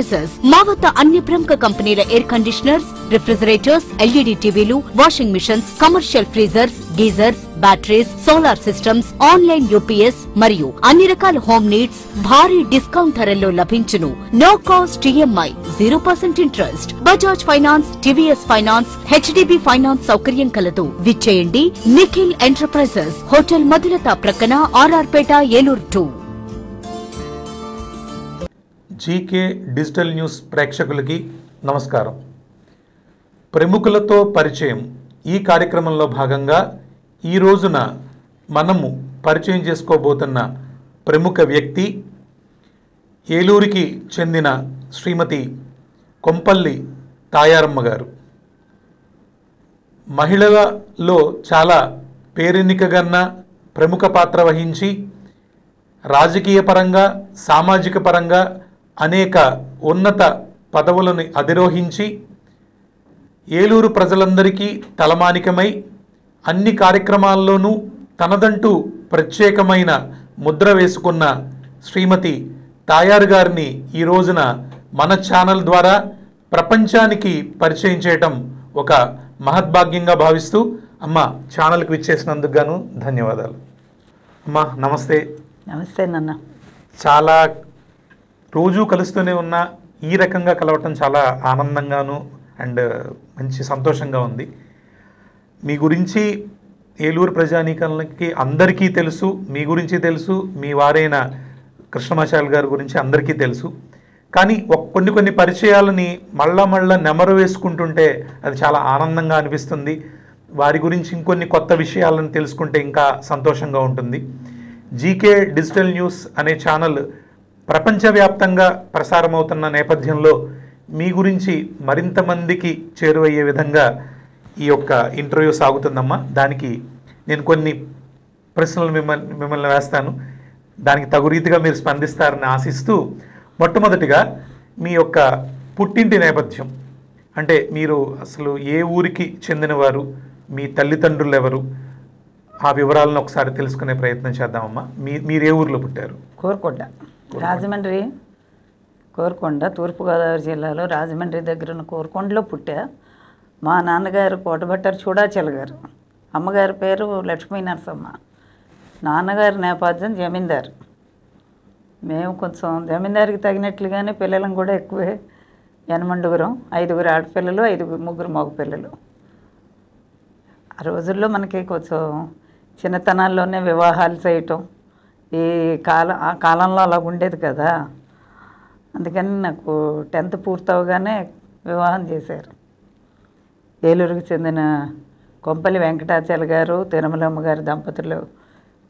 Compressors మా వద్ద అన్ని ప్రముఖ కంపెనీల ఎయిర్ కండిషనర్స్ రిఫ్రిజిరేటర్స్ ఎల్ఈడి టీవీలు washing machines commercial freezers geysers batteries solar systems online UPS మరియు అన్ని రకాల హోమ్ నీడ్స్ భారీ డిస్కౌంట్ ధరల్లో లభించును no cost EMI zero percent interest Bajaj finance TVS finance HDB finance సౌకర్యం కలదు విచ్చేయండి నిఖిల్ ఎంటర్ప్రైజెస్ హోటల్ మధులత ప్రక్కన ఆర్ఆర్పేట ఏలూరు టూ జీకే డిజిటల్ న్యూస్ ప్రేక్షకులకి నమస్కారం ప్రముఖులతో పరిచయం ఈ కార్యక్రమంలో భాగంగా ఈ రోజున మనము పరిచయం చేసుకోబోతున్న ప్రముఖ వ్యక్తి ఏలూరికి చెందిన శ్రీమతి కొంపల్లి తాయారమ్మ గారు మహిళలలో చాలా పేరెన్నికగన్న ప్రముఖ పాత్ర వహించి రాజకీయ పరంగా సామాజిక పరంగా అనేక ఉన్నత పదవులను అధిరోహించి ఏలూరు ప్రజలందరికీ తలమానికమై అన్ని కార్యక్రమాల్లోనూ తనదంటూ ప్రత్యేకమైన ముద్ర వేసుకున్న శ్రీమతి తాయారు గారిని ఈ రోజున మన ఛానల్ ద్వారా ప్రపంచానికి పరిచయం చేయటం ఒక మహద్భాగ్యంగా భావిస్తూ అమ్మ ఛానల్కి విచ్చేసినందుకు గాను ధన్యవాదాలు అమ్మ నమస్తే నమస్తే నాన్న చాలా రోజూ కలుస్తూనే ఉన్న ఈ రకంగా కలవటం చాలా ఆనందంగాను అండ్ మంచి సంతోషంగా ఉంది మీ గురించి ఏలూరు ప్రజానీకరణకి అందరికీ తెలుసు మీ గురించి తెలుసు మీ వారైన కృష్ణమాచార్య గారి గురించి అందరికీ తెలుసు కానీ కొన్ని కొన్ని పరిచయాలని మళ్ళా మళ్ళా నెమరు వేసుకుంటుంటే అది చాలా ఆనందంగా అనిపిస్తుంది వారి గురించి ఇంకొన్ని కొత్త విషయాలను తెలుసుకుంటే ఇంకా సంతోషంగా ఉంటుంది జీకే డిజిటల్ న్యూస్ అనే ఛానల్ ప్రపంచవ్యాప్తంగా ప్రసారమవుతున్న నేపథ్యంలో మీ గురించి మరింత మందికి చేరువయ్యే విధంగా ఈ యొక్క ఇంటర్వ్యూ సాగుతుందమ్మా దానికి నేను కొన్ని ప్రశ్నలు మిమ్మల్ని మిమ్మల్ని వేస్తాను దానికి తగు రీతిగా మీరు స్పందిస్తారని ఆశిస్తూ మొట్టమొదటిగా మీ యొక్క పుట్టింటి నేపథ్యం అంటే మీరు అసలు ఏ ఊరికి చెందినవారు మీ తల్లిదండ్రులు ఎవరు ఆ వివరాలను ఒకసారి తెలుసుకునే ప్రయత్నం చేద్దామమ్మా మీ ఏ ఊరిలో పుట్టారు కోరుకుంటా రాజమండ్రి కోరుకొండ తూర్పుగోదావరి జిల్లాలో రాజమండ్రి దగ్గర ఉన్న కోరుకొండలో పుట్టా మా నాన్నగారు కోటబట్టారు చూడాచల గారు అమ్మగారి పేరు లక్ష్మీ నరసమ్మ నాన్నగారి నేపథ్యం జమీందారు మేము కొంచెం జమీందారికి తగినట్లుగానే పిల్లలను కూడా ఎక్కువే ఎనమండుగురం ఐదుగురు ఆడపిల్లలు ఐదుగురు ముగ్గురు మగపిల్లలు ఆ రోజుల్లో మనకి కొంచెం చిన్నతనాల్లోనే వివాహాలు చేయటం ఈ కాలం ఆ కాలంలో అలా ఉండేది కదా అందుకని నాకు టెన్త్ పూర్తవగానే వివాహం చేశారు ఏలూరుకు చెందిన కొంపల్లి వెంకటాచల గారు తిరుమలమ్మ గారి దంపతులు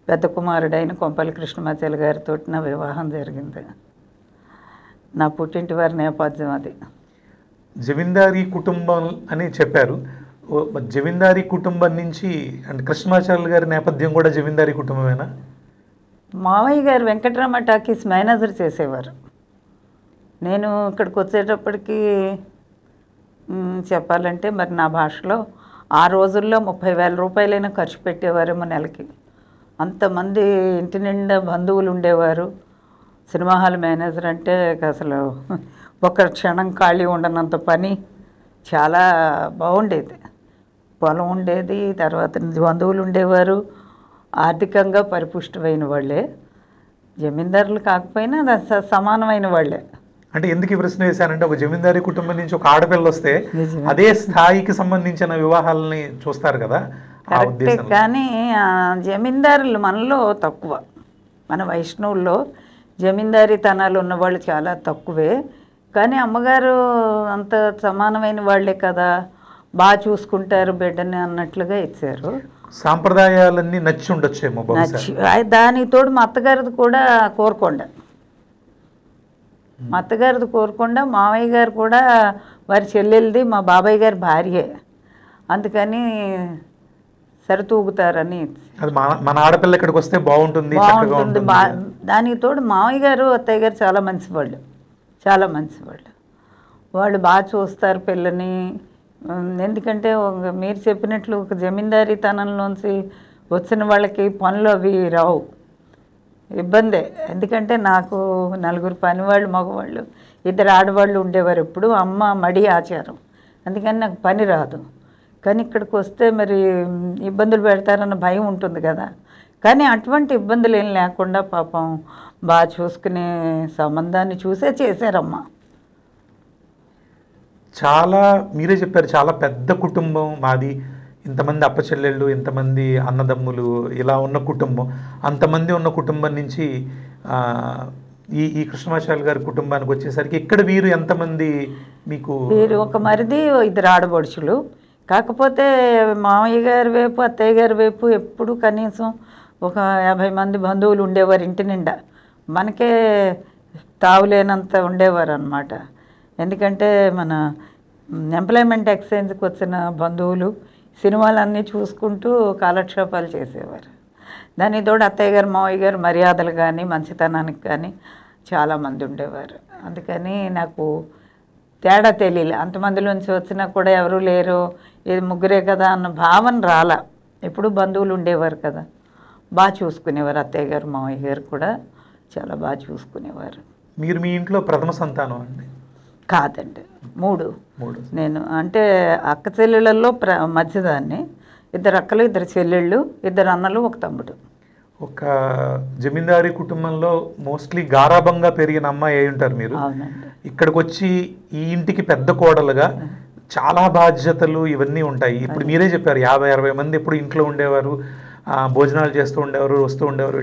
పెద్ద కుమారుడైన కొంపల్లి కృష్ణమాచార్య గారితో నా వివాహం జరిగింది నా పుట్టింటి వారి నేపథ్యం అది జమీందారీ కుటుంబం అని చెప్పారు జమీందారీ కుటుంబం నుంచి అంటే కృష్ణమాచార్యులు గారి నేపథ్యం కూడా జమీందారీ కుటుంబమేనా మావయ్య గారు వెంకటరామ టాకీస్ మేనేజర్ చేసేవారు నేను ఇక్కడికి వచ్చేటప్పటికి చెప్పాలంటే మరి నా భాషలో ఆ రోజుల్లో ముప్పై వేల రూపాయలైనా ఖర్చు పెట్టేవారేమో నెలకి అంతమంది ఇంటి నిండా బంధువులు ఉండేవారు సినిమా హాల్ మేనేజర్ అంటే అసలు ఒక క్షణం ఖాళీ ఉండనంత పని చాలా బాగుండేది పొలం ఉండేది తర్వాత బంధువులు ఉండేవారు ఆర్థికంగా పరిపుష్టమైన వాళ్ళే జమీందారులు కాకపోయినా సమానమైన వాళ్ళే అంటే ఎందుకు ఈ ప్రశ్న వేశారంటే ఒక జమీందారీ కుటుంబం నుంచి ఒక ఆడపిల్ల వస్తే అదే స్థాయికి సంబంధించిన వివాహాలని చూస్తారు కదా కానీ జమీందారులు మనలో తక్కువ మన వైష్ణవుల్లో జమీందారీతనాలు ఉన్న వాళ్ళు చాలా తక్కువే కానీ అమ్మగారు అంత సమానమైన వాళ్ళే కదా బాగా చూసుకుంటారు బిడ్డని అన్నట్లుగా ఇచ్చారు సాంప్రదాయాలన్నీ నచ్చి ఉండొచ్చేమో నచ్చి తోడు మా అత్తగారిది కూడా కోరుకోండ మా అత్తగారిది కోరకుండా మావయ్య గారు కూడా వారి చెల్లెలది మా బాబాయ్ గారి భార్యే అందుకని సరితూగుతారని మన ఆడపిల్ల ఇక్కడికి వస్తే బాగుంటుంది బాగుంటుంది దానికి తోడు మావయ్య గారు అత్తయ్య గారు చాలా మంచి వాళ్ళు చాలా మంచి వాళ్ళు వాళ్ళు బాగా చూస్తారు పిల్లని ఎందుకంటే ఒక మీరు చెప్పినట్లు ఒక జమీందారీతనంలోంచి వచ్చిన వాళ్ళకి పనులు అవి రావు ఇబ్బందే ఎందుకంటే నాకు నలుగురు పనివాళ్ళు మగవాళ్ళు ఇద్దరు ఆడవాళ్ళు ఉండేవారు ఎప్పుడు అమ్మ మడి ఆచారం అందుకని నాకు పని రాదు కానీ ఇక్కడికి వస్తే మరి ఇబ్బందులు పెడతారన్న భయం ఉంటుంది కదా కానీ అటువంటి ఇబ్బందులు ఏం లేకుండా పాపం బాగా చూసుకునే సంబంధాన్ని చూసే చేశారమ్మా చాలా మీరే చెప్పారు చాలా పెద్ద కుటుంబం మాది ఇంతమంది అప్పచెల్లెళ్ళు ఇంతమంది అన్నదమ్ములు ఇలా ఉన్న కుటుంబం అంతమంది ఉన్న కుటుంబం నుంచి ఈ ఈ కృష్ణమాచార్య గారి కుటుంబానికి వచ్చేసరికి ఇక్కడ వీరు ఎంతమంది మీకు వీరు ఒక మరిది ఇద్దరు ఆడబడుచులు కాకపోతే మామయ్య గారి వైపు అత్తయ్య గారి వైపు ఎప్పుడు కనీసం ఒక యాభై మంది బంధువులు ఉండేవారు ఇంటి నిండా మనకే తావులేనంత ఉండేవారు అనమాట ఎందుకంటే మన ఎంప్లాయ్మెంట్ ఎక్స్చేంజ్కి వచ్చిన బంధువులు సినిమాలన్నీ చూసుకుంటూ కాలక్షేపాలు చేసేవారు దాని తోడు అత్తయ్య గారు మావయ్య గారు మర్యాదలు కానీ మంచితనానికి కానీ చాలామంది ఉండేవారు అందుకని నాకు తేడా తెలియలే నుంచి వచ్చినా కూడా ఎవరు లేరు ఇది ముగ్గురే కదా అన్న భావన రాలా ఎప్పుడు బంధువులు ఉండేవారు కదా బాగా చూసుకునేవారు అత్తయ్య గారు మావయ్య గారు కూడా చాలా బాగా చూసుకునేవారు మీరు మీ ఇంట్లో ప్రథమ సంతానం అండి కాదండి మూడు నేను అంటే అక్క చెల్లెళ్ళల్లో ప్ర మధ్యదాన్ని ఇద్దరు అక్కలు ఇద్దరు చెల్లెళ్ళు ఇద్దరు అన్నలు ఒక తమ్ముడు ఒక జమీందారీ కుటుంబంలో మోస్ట్లీ గారాభంగా పెరిగిన అమ్మాయి అయి ఉంటారు మీరు ఇక్కడికి వచ్చి ఈ ఇంటికి పెద్ద కోడలుగా చాలా బాధ్యతలు ఇవన్నీ ఉంటాయి ఇప్పుడు మీరే చెప్పారు యాభై అరవై మంది ఎప్పుడు ఇంట్లో ఉండేవారు భోజనాలు చేస్తూ ఉండేవారు వస్తూ ఉండేవారు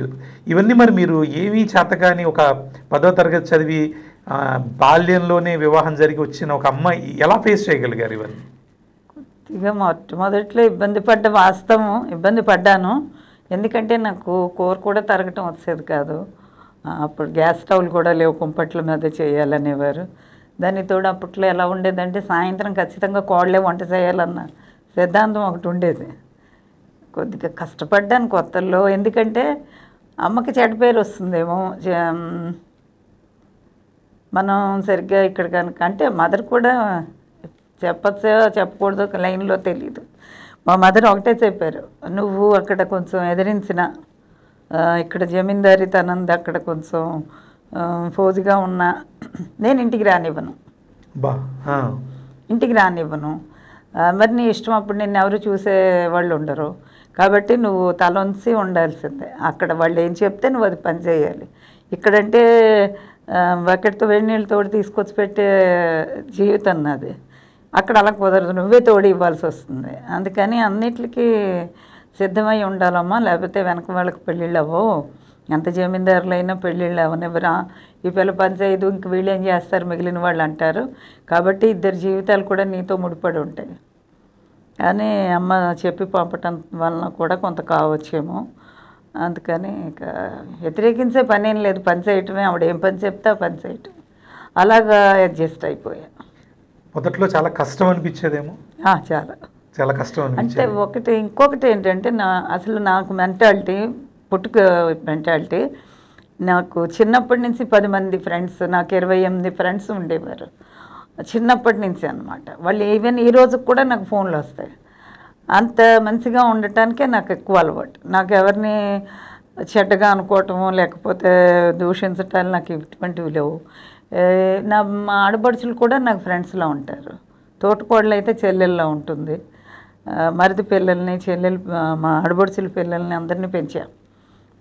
ఇవన్నీ మరి మీరు ఏమీ చేతగాని ఒక పదో తరగతి చదివి బాల్యంలోనే వివాహం జరిగి వచ్చిన ఒక అమ్మాయి ఎలా ఫేస్ చేయగలిగారు ఇవన్నీ ఇక మొట్టమొదట్లో ఇబ్బంది పడ్డ వాస్తవం ఇబ్బంది పడ్డాను ఎందుకంటే నాకు కూర కూడా తరగటం వచ్చేది కాదు అప్పుడు గ్యాస్ స్టవ్లు కూడా లేవు కుంపట్ల మీద చేయాలనేవారు దాని తోడు అప్పట్లో ఎలా ఉండేదంటే సాయంత్రం ఖచ్చితంగా కోళ్ళే వంట చేయాలన్న సిద్ధాంతం ఒకటి ఉండేది కొద్దిగా కష్టపడ్డాను కొత్తల్లో ఎందుకంటే అమ్మకి చెడ్డ పేరు వస్తుందేమో మనం సరిగ్గా ఇక్కడ కనుక అంటే మదర్ కూడా చెప్పచ్చో చెప్పకూడదో లైన్లో తెలియదు మా మదర్ ఒకటే చెప్పారు నువ్వు అక్కడ కొంచెం ఎదిరించిన ఇక్కడ జమీందారీతనంది అక్కడ కొంచెం ఫోజుగా ఉన్నా నేను ఇంటికి రానివ్వను ఇంటికి రానివ్వను మరి నీ ఇష్టం అప్పుడు నిన్ను ఎవరు చూసే వాళ్ళు ఉండరు కాబట్టి నువ్వు తలొంచి ఉండాల్సిందే అక్కడ వాళ్ళు ఏం చెప్తే నువ్వు అది పనిచేయాలి ఇక్కడంటే బకెట్తో వేడి నీళ్ళు తీసుకొచ్చి పెట్టే జీవితం నాది అక్కడ అలా కుదరదు నువ్వే తోడి ఇవ్వాల్సి వస్తుంది అందుకని అన్నిటికీ సిద్ధమై ఉండాలమ్మా లేకపోతే వెనక వాళ్ళకి పెళ్ళిళ్ళు అవ్వవు ఎంత జమీందారులైనా పెళ్ళిళ్ళు అవనివ్వరా ఈ పిల్ల పంచాయతీ ఇంక వీళ్ళు ఏం చేస్తారు మిగిలిన వాళ్ళు అంటారు కాబట్టి ఇద్దరు జీవితాలు కూడా నీతో ముడిపడి ఉంటాయి కానీ అమ్మ చెప్పి పంపటం వలన కూడా కొంత కావచ్చేమో అందుకని ఇక వ్యతిరేకించే పనేం లేదు పని చేయటమే ఆవిడ ఏం పని చెప్తా పని చేయటం అలాగా అడ్జస్ట్ అయిపోయా మొదట్లో చాలా కష్టం అనిపించేదేమో చాలా చాలా కష్టం అంటే ఒకటి ఇంకొకటి ఏంటంటే నా అసలు నాకు మెంటాలిటీ పుట్టుక మెంటాలిటీ నాకు చిన్నప్పటి నుంచి పది మంది ఫ్రెండ్స్ నాకు ఇరవై ఎనిమిది ఫ్రెండ్స్ ఉండేవారు చిన్నప్పటి నుంచి అనమాట వాళ్ళు ఈవెన్ ఈ రోజు కూడా నాకు ఫోన్లు వస్తాయి అంత మంచిగా ఉండటానికే నాకు ఎక్కువ అలవాటు నాకు ఎవరిని చెడ్డగా అనుకోవటము లేకపోతే దూషించటాలు నాకు ఇటువంటివి లేవు నా మా ఆడపడుచులు కూడా నాకు ఫ్రెండ్స్లో ఉంటారు తోటకోడలు అయితే చెల్లెల్లో ఉంటుంది మరిది పిల్లల్ని చెల్లెలు మా ఆడపడుచుల పిల్లల్ని అందరినీ పెంచాం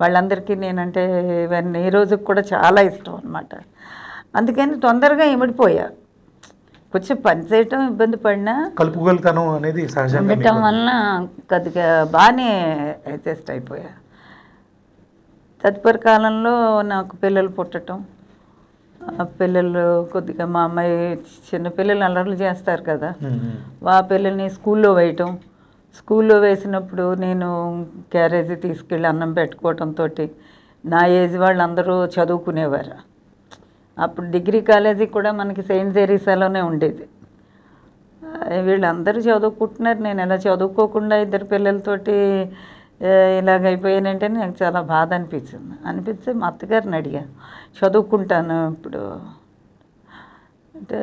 వాళ్ళందరికీ నేనంటే ఇవన్నీ ఈ రోజుకి కూడా చాలా ఇష్టం అనమాట అందుకని తొందరగా ఇమిడిపోయా కొంచెం పని చేయటం ఇబ్బంది పడినా కలుపుగలుగుతాను అనేది ఉండటం వలన కొద్దిగా బాగానే అడ్జస్ట్ అయిపోయా తదుపరి కాలంలో నాకు పిల్లలు పుట్టడం పిల్లలు కొద్దిగా మా అమ్మాయి చిన్న పిల్లలు అల్లర్లు చేస్తారు కదా ఆ పిల్లల్ని స్కూల్లో వేయటం స్కూల్లో వేసినప్పుడు నేను క్యారేజీ తీసుకెళ్ళి అన్నం పెట్టుకోవటంతో నా ఏజ్ వాళ్ళందరూ చదువుకునేవారు అప్పుడు డిగ్రీ కాలేజీ కూడా మనకి సెయింట్ జెరీసాలోనే ఉండేది వీళ్ళందరూ చదువుకుంటున్నారు నేను ఎలా చదువుకోకుండా ఇద్దరు పిల్లలతోటి ఇలాగైపోయానంటే నాకు చాలా బాధ అనిపించింది అనిపిస్తే మా అత్తగారిని అడిగా చదువుకుంటాను ఇప్పుడు అంటే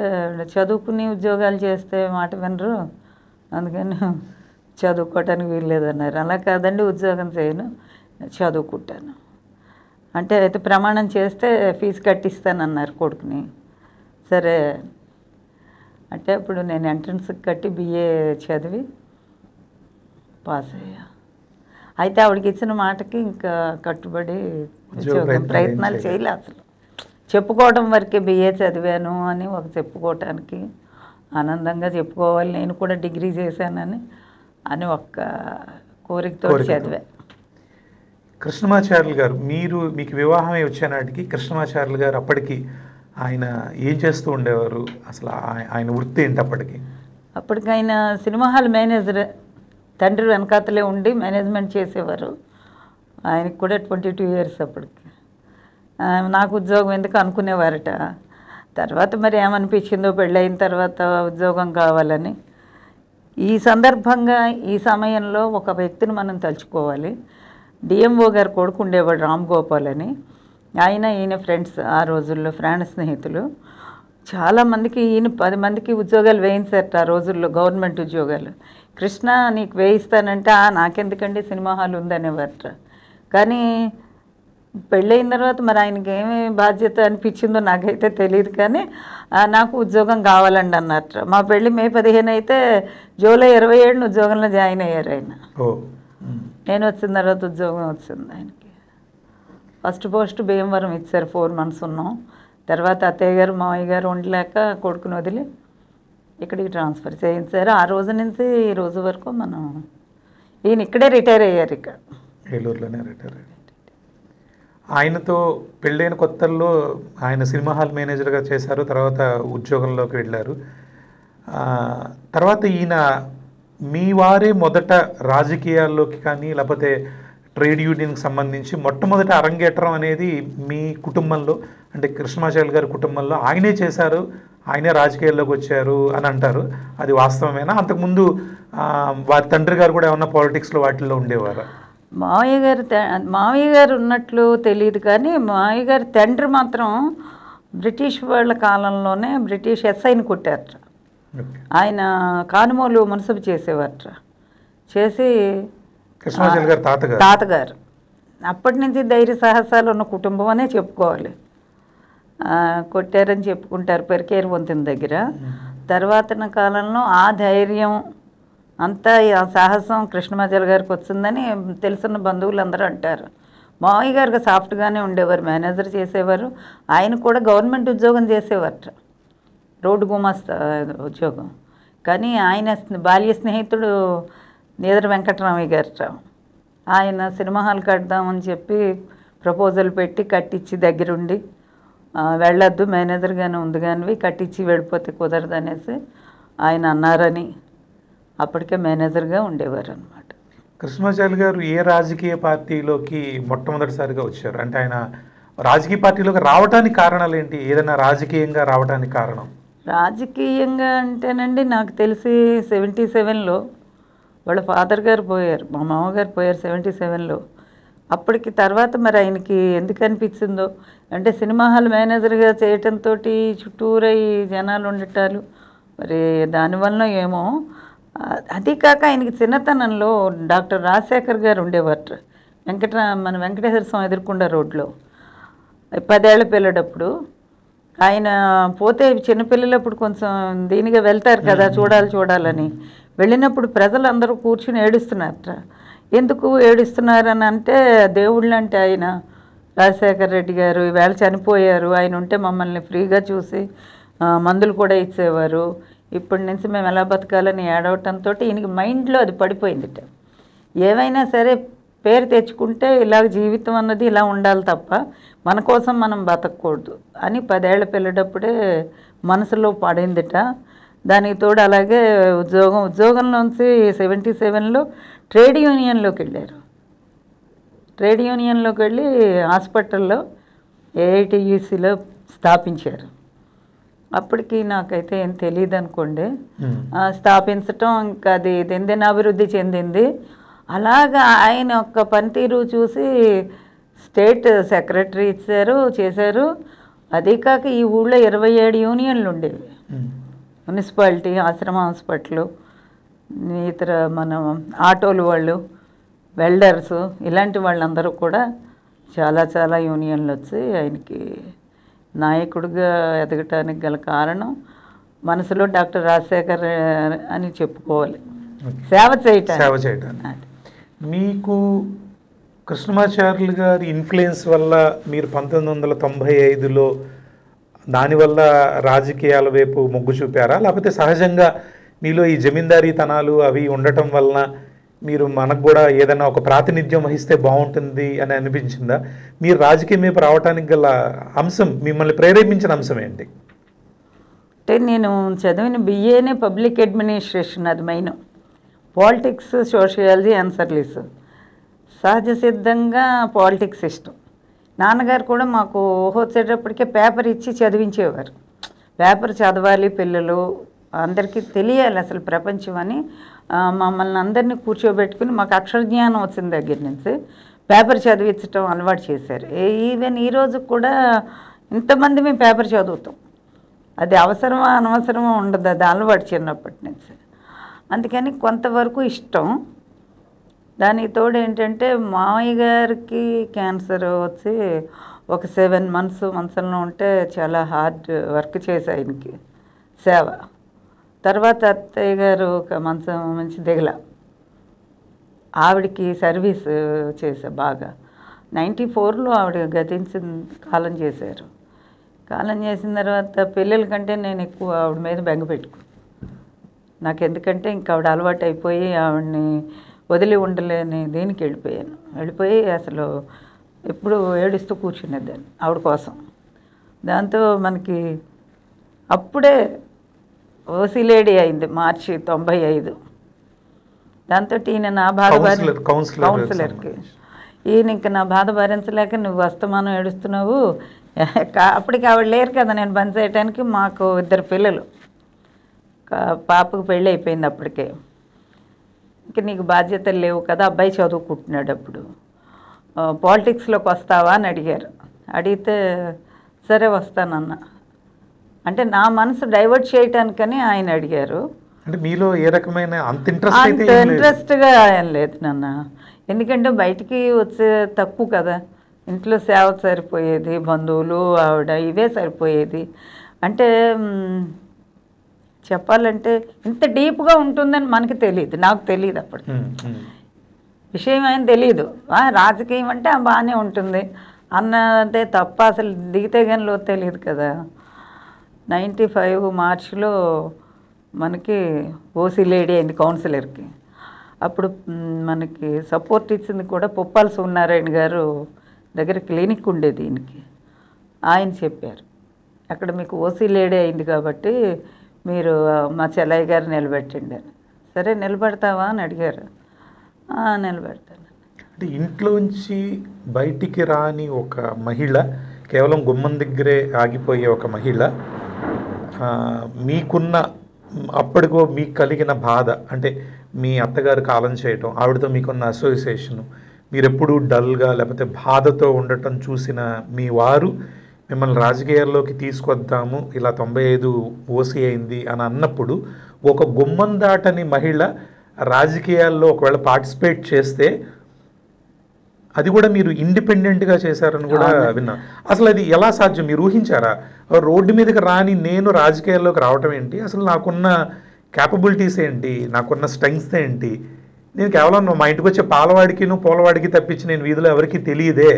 చదువుకుని ఉద్యోగాలు చేస్తే మాట వినరు అందుకని చదువుకోవటానికి వీల్లేదన్నారు అలా కాదండి ఉద్యోగం చేయను చదువుకుంటాను అంటే అయితే ప్రమాణం చేస్తే ఫీజు కట్టిస్తానన్నారు కొడుకుని సరే అంటే అప్పుడు నేను ఎంట్రన్స్ కట్టి బిఏ చదివి పాస్ అయ్యా అయితే ఆవిడకి ఇచ్చిన మాటకి ఇంకా కట్టుబడి ప్రయత్నాలు చేయలే అసలు చెప్పుకోవడం వరకే బిఏ చదివాను అని ఒక చెప్పుకోవటానికి ఆనందంగా చెప్పుకోవాలి నేను కూడా డిగ్రీ చేశానని అని ఒక్క కోరికతో చదివా కృష్ణమాచార్యులు గారు మీరు మీకు వివాహమే వచ్చేనాటికి కృష్ణమాచార్యులు గారు అప్పటికి ఆయన ఏం చేస్తూ ఉండేవారు అసలు ఆయన వృత్తి ఏంటి అప్పటికి అప్పటికి ఆయన సినిమా హాల్ మేనేజర్ తండ్రి వెనకాతలే ఉండి మేనేజ్మెంట్ చేసేవారు ఆయనకు కూడా ట్వంటీ టూ ఇయర్స్ అప్పటికి నాకు ఉద్యోగం ఎందుకు అనుకునేవారట తర్వాత మరి ఏమనిపించిందో పెళ్ళయిన తర్వాత ఉద్యోగం కావాలని ఈ సందర్భంగా ఈ సమయంలో ఒక వ్యక్తిని మనం తలుచుకోవాలి డిఎంఓ గారు కొడుకు ఉండేవాడు రామ్ గోపాల్ అని ఆయన ఈయన ఫ్రెండ్స్ ఆ రోజుల్లో ప్రాణ స్నేహితులు చాలామందికి ఈయన పది మందికి ఉద్యోగాలు వేయించారట ఆ రోజుల్లో గవర్నమెంట్ ఉద్యోగాలు కృష్ణ నీకు వేయిస్తానంటే నాకెందుకండి సినిమా హాల్ ఉందనేవారట కానీ పెళ్ళయిన తర్వాత మరి ఆయనకి ఏమి బాధ్యత అనిపించిందో నాకైతే తెలియదు కానీ నాకు ఉద్యోగం కావాలండి అన్నట్టు మా పెళ్ళి మే పదిహేను అయితే జూలై ఇరవై ఏడున ఉద్యోగంలో జాయిన్ అయ్యారు ఆయన నేను వచ్చిన తర్వాత ఉద్యోగం వచ్చింది ఆయనకి ఫస్ట్ పోస్ట్ భీమవరం ఇచ్చారు ఫోర్ మంత్స్ ఉన్నాం తర్వాత అత్తయ్య గారు మామయ్య గారు ఉండలేక కొడుకుని వదిలి ఇక్కడికి ట్రాన్స్ఫర్ చేయించారు ఆ రోజు నుంచి ఈ రోజు వరకు మనం ఈయన ఇక్కడే రిటైర్ అయ్యారు ఇక్కడ ఏలూరులోనే రిటైర్ ఆయనతో పెళ్ళైన కొత్తల్లో ఆయన సినిమా హాల్ మేనేజర్గా చేశారు తర్వాత ఉద్యోగంలోకి వెళ్ళారు తర్వాత ఈయన మీ వారే మొదట రాజకీయాల్లోకి కానీ లేకపోతే ట్రేడ్ యూనియన్కి సంబంధించి మొట్టమొదట అరంగేట్రం అనేది మీ కుటుంబంలో అంటే కృష్ణమాచార్య గారి కుటుంబంలో ఆయనే చేశారు ఆయనే రాజకీయాల్లోకి వచ్చారు అని అంటారు అది వాస్తవమేనా అంతకుముందు వారి తండ్రి గారు కూడా ఏమన్నా పాలిటిక్స్లో వాటిల్లో ఉండేవారు మావయ్య గారు మావయ్య గారు ఉన్నట్లు తెలియదు కానీ మావయ్య గారి తండ్రి మాత్రం బ్రిటిష్ వాళ్ళ కాలంలోనే బ్రిటిష్ ఎస్ఐని కొట్టారు ఆయన కానుమోలు మనసు చేసేవారట చేసి తాతగారు అప్పటి నుంచి ధైర్య సాహసాలు ఉన్న కుటుంబం అనే చెప్పుకోవాలి కొట్టారని చెప్పుకుంటారు పెరికేరు వంతెన దగ్గర తర్వాత కాలంలో ఆ ధైర్యం అంతా సాహసం కృష్ణమాచార్య గారికి వచ్చిందని తెలిసిన బంధువులందరూ అంటారు మావయ్య గారికి సాఫ్ట్గానే ఉండేవారు మేనేజర్ చేసేవారు ఆయన కూడా గవర్నమెంట్ ఉద్యోగం చేసేవారు రోడ్డు గుమాస్ ఉద్యోగం కానీ ఆయన బాల్య స్నేహితుడు నీదర వెంకటరామయ్య గారు ఆయన సినిమా హాల్ కడదామని చెప్పి ప్రపోజల్ పెట్టి కట్టించి దగ్గరుండి వెళ్ళొద్దు మేనేజర్గానే ఉంది కానివి కట్టించి వెళ్ళిపోతే కుదరదు అనేసి ఆయన అన్నారని అప్పటికే మేనేజర్గా ఉండేవారు అనమాట కృష్ణాచార్య గారు ఏ రాజకీయ పార్టీలోకి మొట్టమొదటిసారిగా వచ్చారు అంటే ఆయన రాజకీయ పార్టీలోకి రావడానికి కారణాలు ఏంటి ఏదైనా రాజకీయంగా రావడానికి కారణం రాజకీయంగా అంటేనండి నాకు తెలిసి సెవెంటీ సెవెన్లో వాళ్ళ ఫాదర్ గారు పోయారు మా మామగారు పోయారు సెవెంటీ సెవెన్లో అప్పటికి తర్వాత మరి ఆయనకి ఎందుకు అనిపించిందో అంటే సినిమా హాల్ మేనేజర్గా చేయటంతో చుట్టూరై జనాలు ఉండటాలు మరి దానివల్ల ఏమో అదీ కాక ఆయనకి చిన్నతనంలో డాక్టర్ రాజశేఖర్ గారు ఉండేవారు వెంకట మన వెంకటేశ్వర స్వామి ఎదుర్కొండ రోడ్లో పదేళ్ల పిల్లడప్పుడు ఆయన పోతే చిన్నపిల్లలు అప్పుడు కొంచెం దీనిగా వెళ్తారు కదా చూడాలి చూడాలని వెళ్ళినప్పుడు ప్రజలందరూ కూర్చుని ఏడుస్తున్నారట ఎందుకు ఏడుస్తున్నారని అంటే దేవుళ్ళు అంటే ఆయన రాజశేఖర రెడ్డి గారు ఈవేళ చనిపోయారు ఆయన ఉంటే మమ్మల్ని ఫ్రీగా చూసి మందులు కూడా ఇచ్చేవారు ఇప్పటి నుంచి మేము ఎలా బతకాలని ఏడవటంతో ఈయనకి మైండ్లో అది పడిపోయిందిట ఏవైనా సరే పేరు తెచ్చుకుంటే ఇలాగ జీవితం అన్నది ఇలా ఉండాలి తప్ప మన కోసం మనం బతకూడదు అని పదేళ్ల పిల్లటప్పుడే మనసులో పడిందిట దానికి తోడు అలాగే ఉద్యోగం ఉద్యోగంలోంచి సెవెంటీ సెవెన్లో ట్రేడ్ యూనియన్లోకి వెళ్ళారు ట్రేడ్ యూనియన్లోకి వెళ్ళి హాస్పిటల్లో ఏఐటీయూసీలో స్థాపించారు అప్పటికి నాకైతే ఏం తెలియదు అనుకోండి స్థాపించటం ఇంకా అది దిందిన అభివృద్ధి చెందింది అలాగా ఆయన యొక్క పనితీరు చూసి స్టేట్ సెక్రటరీ ఇచ్చారు చేశారు అదే కాక ఈ ఊళ్ళో ఇరవై ఏడు యూనియన్లు ఉండేవి మున్సిపాలిటీ ఆశ్రమ హాస్పిటల్ ఇతర మన ఆటోలు వాళ్ళు వెల్డర్స్ ఇలాంటి వాళ్ళందరూ కూడా చాలా చాలా యూనియన్లు వచ్చి ఆయనకి నాయకుడిగా ఎదగటానికి గల కారణం మనసులో డాక్టర్ రాజశేఖర్ అని చెప్పుకోవాలి సేవ చేయటం సేవ చేయటం మీకు కృష్ణమాచార్యులు గారి ఇన్ఫ్లుయెన్స్ వల్ల మీరు పంతొమ్మిది వందల తొంభై ఐదులో దానివల్ల రాజకీయాల వైపు మొగ్గు చూపారా లేకపోతే సహజంగా మీలో ఈ జమీందారీతనాలు అవి ఉండటం వలన మీరు మనకు కూడా ఏదైనా ఒక ప్రాతినిధ్యం వహిస్తే బాగుంటుంది అని అనిపించిందా మీరు రాజకీయం వైపు రావడానికి గల అంశం మిమ్మల్ని ప్రేరేపించిన అంశం ఏంటి అంటే నేను చదివిన బిఏనే పబ్లిక్ అడ్మినిస్ట్రేషన్ అది మెయిన్ పాలిటిక్స్ సోషియాలజీ ఆన్సర్లీస్ సహజ సిద్ధంగా పాలిటిక్స్ ఇష్టం నాన్నగారు కూడా మాకు వచ్చేటప్పటికే పేపర్ ఇచ్చి చదివించేవారు పేపర్ చదవాలి పిల్లలు అందరికీ తెలియాలి అసలు ప్రపంచం అని మమ్మల్ని అందరినీ కూర్చోబెట్టుకుని మాకు అక్షరజ్ఞానం వచ్చిన దగ్గర నుంచి పేపర్ చదివించడం అలవాటు చేశారు ఈవెన్ ఈరోజు కూడా ఇంతమంది మేము పేపర్ చదువుతాం అది అవసరమా అనవసరమా ఉండదు అది అలవాటు చిన్నప్పటి నుంచి అందుకని కొంతవరకు ఇష్టం దానికి తోడు ఏంటంటే మామయ్య గారికి క్యాన్సర్ వచ్చి ఒక సెవెన్ మంత్స్ మంత్స్లో ఉంటే చాలా హార్డ్ వర్క్ చేసి ఆయనకి సేవ తర్వాత అత్తయ్య గారు ఒక మంచం మంచి దిగల ఆవిడకి సర్వీస్ చేశా బాగా నైంటీ ఫోర్లో ఆవిడ గతించిన కాలం చేశారు కాలం చేసిన తర్వాత పిల్లల కంటే నేను ఎక్కువ ఆవిడ మీద బెంగ పెట్టుకు నాకు ఎందుకంటే ఇంక ఆవిడ అలవాటు అయిపోయి ఆవిడని వదిలి ఉండలేని దీనికి వెళ్ళిపోయాను వెళ్ళిపోయి అసలు ఎప్పుడు ఏడుస్తూ దాన్ని ఆవిడ కోసం దాంతో మనకి అప్పుడే ఓసిలేడీ లేడీ అయింది మార్చి తొంభై ఐదు దాంతో ఈయన నా బాధ కౌన్సిలర్కి ఈయన ఇంకా నా బాధ భరించలేక నువ్వు వస్తమానం ఏడుస్తున్నావు అప్పటికి ఆవిడ లేరు కదా నేను బంద్ చేయడానికి మాకు ఇద్దరు పిల్లలు పాపకు పెళ్ళి అయిపోయింది అప్పటికే ఇంక నీకు బాధ్యతలు లేవు కదా అబ్బాయి చదువుకుంటున్నాడు అప్పుడు పాలిటిక్స్లోకి వస్తావా అని అడిగారు అడిగితే సరే వస్తానన్న అంటే నా మనసు డైవర్ట్ చేయటానికని ఆయన అడిగారు అంటే మీలో ఏ రకమైన అంత ఇంట్రెస్ట్ అంత ఇంట్రెస్ట్గా ఆయన లేదు నాన్న ఎందుకంటే బయటికి వచ్చే తక్కువ కదా ఇంట్లో సేవ సరిపోయేది బంధువులు ఆవిడ ఇవే సరిపోయేది అంటే చెప్పాలంటే ఇంత డీప్గా ఉంటుందని మనకి తెలియదు నాకు తెలియదు అప్పుడు విషయం ఏం తెలియదు రాజకీయం అంటే బాగానే ఉంటుంది అన్నదే తప్ప అసలు దిగితే కానీ లో తెలియదు కదా నైంటీ ఫైవ్ మార్చ్లో మనకి ఓసీ లేడీ అయింది కౌన్సిలర్కి అప్పుడు మనకి సపోర్ట్ ఇచ్చింది కూడా పుప్పాల సూర్యనారాయణ గారు దగ్గర క్లినిక్ ఉండేది దీనికి ఆయన చెప్పారు అక్కడ మీకు ఓసీ లేడీ అయింది కాబట్టి మీరు మా చెల్లయ్య గారు నిలబెట్టండి అని సరే నిలబెడతావా అని అడిగారు నిలబెడతాను అంటే ఇంట్లోంచి బయటికి రాని ఒక మహిళ కేవలం గుమ్మం దగ్గరే ఆగిపోయే ఒక మహిళ మీకున్న అప్పటికో మీకు కలిగిన బాధ అంటే మీ అత్తగారు కాలం చేయటం ఆవిడతో మీకున్న అసోసియేషను మీరెప్పుడు డల్గా లేకపోతే బాధతో ఉండటం చూసిన మీ వారు మిమ్మల్ని రాజకీయాల్లోకి తీసుకొద్దాము ఇలా తొంభై ఐదు ఓసీ అయింది అని అన్నప్పుడు ఒక గుమ్మం దాటని మహిళ రాజకీయాల్లో ఒకవేళ పార్టిసిపేట్ చేస్తే అది కూడా మీరు ఇండిపెండెంట్గా చేశారని కూడా విన్నా అసలు అది ఎలా సాధ్యం మీరు ఊహించారా రోడ్డు మీదకి రాని నేను రాజకీయాల్లోకి రావటం ఏంటి అసలు నాకున్న క్యాపబిలిటీస్ ఏంటి నాకున్న స్ట్రెంగ్స్ ఏంటి నేను కేవలం మా ఇంటికి వచ్చే పాలవాడికిను పూలవాడికి తప్పించి నేను వీధిలో ఎవరికి తెలియదే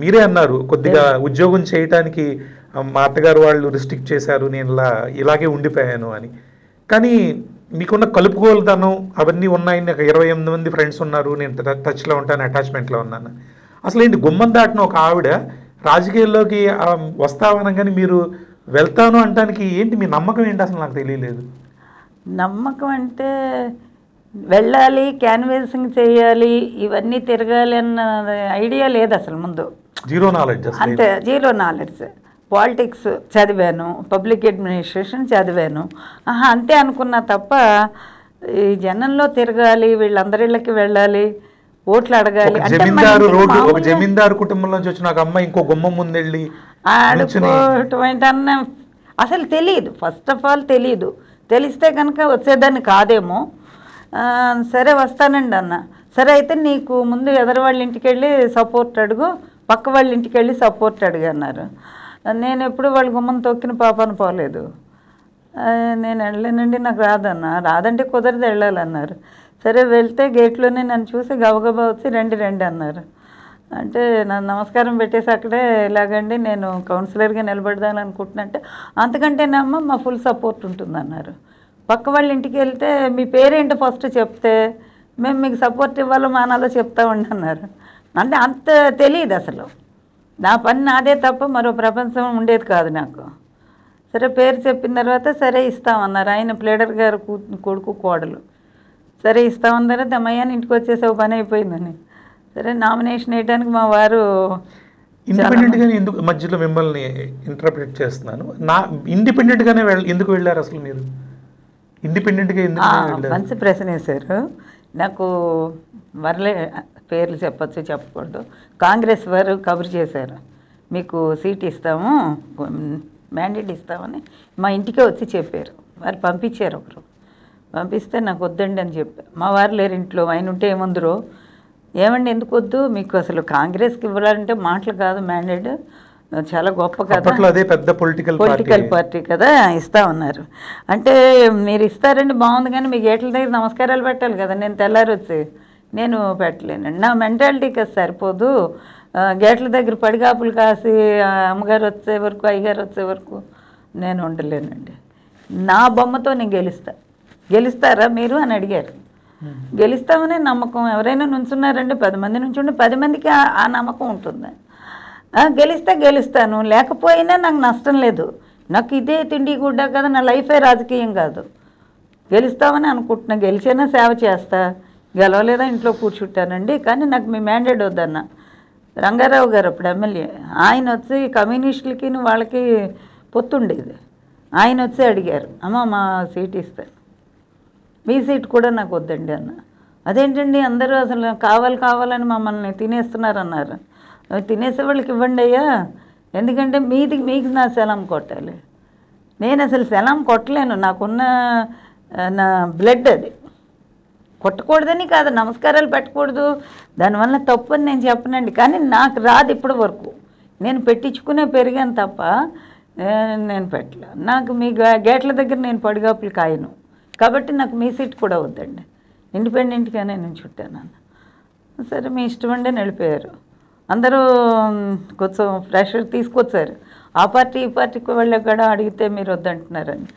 మీరే అన్నారు కొద్దిగా ఉద్యోగం చేయటానికి మా అత్తగారు వాళ్ళు రిస్ట్రిక్ట్ చేశారు నేను ఇలా ఇలాగే ఉండిపోయాను అని కానీ మీకున్న కలుపుకోలుతనం అవన్నీ ఉన్నాయి నాకు ఇరవై ఎనిమిది మంది ఫ్రెండ్స్ ఉన్నారు నేను టచ్లో ఉంటాను అటాచ్మెంట్లో ఉన్నాను అసలు ఏంటి గుమ్మం దాటిన ఒక ఆవిడ రాజకీయాల్లోకి వస్తామనగానే మీరు వెళ్తాను అంటానికి ఏంటి మీ నమ్మకం ఏంటి అసలు నాకు తెలియలేదు నమ్మకం అంటే వెళ్ళాలి క్యాన్వేసింగ్ చేయాలి ఇవన్నీ తిరగాలి అన్న ఐడియా లేదు అసలు ముందు జీరో నాలెడ్జ్ అంతే జీరో నాలెడ్జ్ పాలిటిక్స్ చదివాను పబ్లిక్ అడ్మినిస్ట్రేషన్ చదివాను ఆహా అంతే అనుకున్నా తప్ప ఈ జనంలో తిరగాలి వీళ్ళందరిళ్ళకి వెళ్ళాలి ఓట్లు అడగాలి జమీందారు రోడ్డు ఒక జమీందారు కుటుంబం నుంచి వచ్చిన ఒక అమ్మాయి ఇంకో గుమ్మ ముందెళ్ళి అసలు తెలియదు ఫస్ట్ ఆఫ్ ఆల్ తెలియదు తెలిస్తే కనుక వచ్చేదాన్ని కాదేమో సరే వస్తానండి అన్న సరే అయితే నీకు ముందు ఎదరు వాళ్ళ ఇంటికి వెళ్ళి సపోర్ట్ అడుగు పక్క వాళ్ళ ఇంటికి వెళ్ళి సపోర్ట్ అడుగు అన్నారు నేను ఎప్పుడు వాళ్ళ గుమ్మం తొక్కిన పాపను పోలేదు నేను వెళ్ళలేనండి నాకు రాదన్న రాదంటే కుదరదు వెళ్ళాలన్నారు సరే వెళ్తే గేట్లోనే నన్ను చూసి గబగబా వచ్చి రండి రండి అన్నారు అంటే నన్ను నమస్కారం పెట్టేసి అక్కడే ఇలాగండి నేను కౌన్సిలర్గా నిలబడదాను అనుకుంటున్నా అంటే అమ్మ మా ఫుల్ సపోర్ట్ ఉంటుందన్నారు పక్క వాళ్ళ ఇంటికి వెళ్తే మీ పేరేంటి ఫస్ట్ చెప్తే మేము మీకు సపోర్ట్ ఇవ్వాలి మానాలో చెప్తా ఉండన్నారు అంటే అంత తెలియదు అసలు నా పని నాదే తప్ప మరో ప్రపంచం ఉండేది కాదు నాకు సరే పేరు చెప్పిన తర్వాత సరే ఇస్తామన్నారు ఆయన ప్లేడర్ గారు కొడుకు కోడలు సరే ఇస్తామన్నారు దమ్మయ్యాని ఇంటికి వచ్చేసే పని అయిపోయిందని సరే నామినేషన్ వేయడానికి మా వారు ఇండిపెండెంట్గానే ఎందుకు మధ్యలో మిమ్మల్ని ఇంటర్ప్రిట్ చేస్తున్నాను నా ఇండిపెండెంట్గానే ఎందుకు వెళ్ళారు అసలు మీరు ఇండిపెండెంట్గా మంచి ప్రశ్న వేశారు నాకు మరలే పేర్లు చెప్పచ్చు చెప్పకూడదు కాంగ్రెస్ వారు కబురు చేశారు మీకు సీట్ ఇస్తాము మ్యాండేట్ ఇస్తామని మా ఇంటికే వచ్చి చెప్పారు వారు పంపించారు ఒకరు పంపిస్తే నాకు వద్దండి అని చెప్పారు మా వారు లేరు ఇంట్లో ఆయన ఉంటే ఏముందరు ఏమండి ఎందుకు వద్దు మీకు అసలు కాంగ్రెస్కి ఇవ్వాలంటే మాటలు కాదు మ్యాండేట్ చాలా గొప్ప కదా అదే పెద్ద పొలిటికల్ పొలిటికల్ పార్టీ కదా ఇస్తా ఉన్నారు అంటే మీరు ఇస్తారండి బాగుంది కానీ మీకు ఏట్ల దగ్గర నమస్కారాలు పెట్టాలి కదా నేను తెల్లారి నేను పెట్టలేనండి నా మెంటాలిటీకి సరిపోదు గేట్ల దగ్గర పడిగాపులు కాసి అమ్మగారు వచ్చే వరకు అయ్యగారు వచ్చే వరకు నేను ఉండలేనండి నా బొమ్మతో నేను గెలుస్తా గెలుస్తారా మీరు అని అడిగారు గెలుస్తామనే నమ్మకం ఎవరైనా నుంచున్నారండి పది మంది నుంచి ఉండి పది మందికి ఆ నమ్మకం ఉంటుంది గెలిస్తే గెలుస్తాను లేకపోయినా నాకు నష్టం లేదు నాకు ఇదే తిండి గుడ్డ కదా నా లైఫే రాజకీయం కాదు గెలుస్తామని అనుకుంటున్నా గెలిచైనా సేవ చేస్తా గెలవలేదా ఇంట్లో కూర్చుంటానండి కానీ నాకు మీ మ్యాండేట్ వద్దన్న రంగారావు గారు అప్పుడు ఎమ్మెల్యే ఆయన వచ్చి కమ్యూనిస్టులకి వాళ్ళకి పొత్తుండేది ఆయన వచ్చి అడిగారు అమ్మ మా సీట్ ఇస్తాను మీ సీట్ కూడా నాకు వద్దండి అన్న అదేంటండి అందరూ అసలు కావాలి కావాలని మమ్మల్ని తినేస్తున్నారన్నారు తినేసే వాళ్ళకి ఇవ్వండి అయ్యా ఎందుకంటే మీది మీకు నా సెలం కొట్టాలి నేను అసలు సెలం కొట్టలేను నాకున్న నా బ్లడ్ అది కొట్టకూడదని కాదు నమస్కారాలు పెట్టకూడదు దానివల్ల తప్పు అని నేను చెప్పనండి కానీ నాకు రాదు ఇప్పటి వరకు నేను పెట్టించుకునే పెరిగాను తప్ప నేను పెట్టలే నాకు మీ గేట్ల దగ్గర నేను పడిగాపులు కాయను కాబట్టి నాకు మీ సీట్ కూడా వద్దండి ఇండిపెండెంట్గానే నేను చుట్టాను సరే మీ ఇష్టం అండి వెళ్ళిపోయారు అందరూ కొంచెం ప్రెషర్ తీసుకొచ్చారు ఆ పార్టీ ఈ పార్టీకి వెళ్ళక కూడా అడిగితే మీరు వద్దంటున్నారని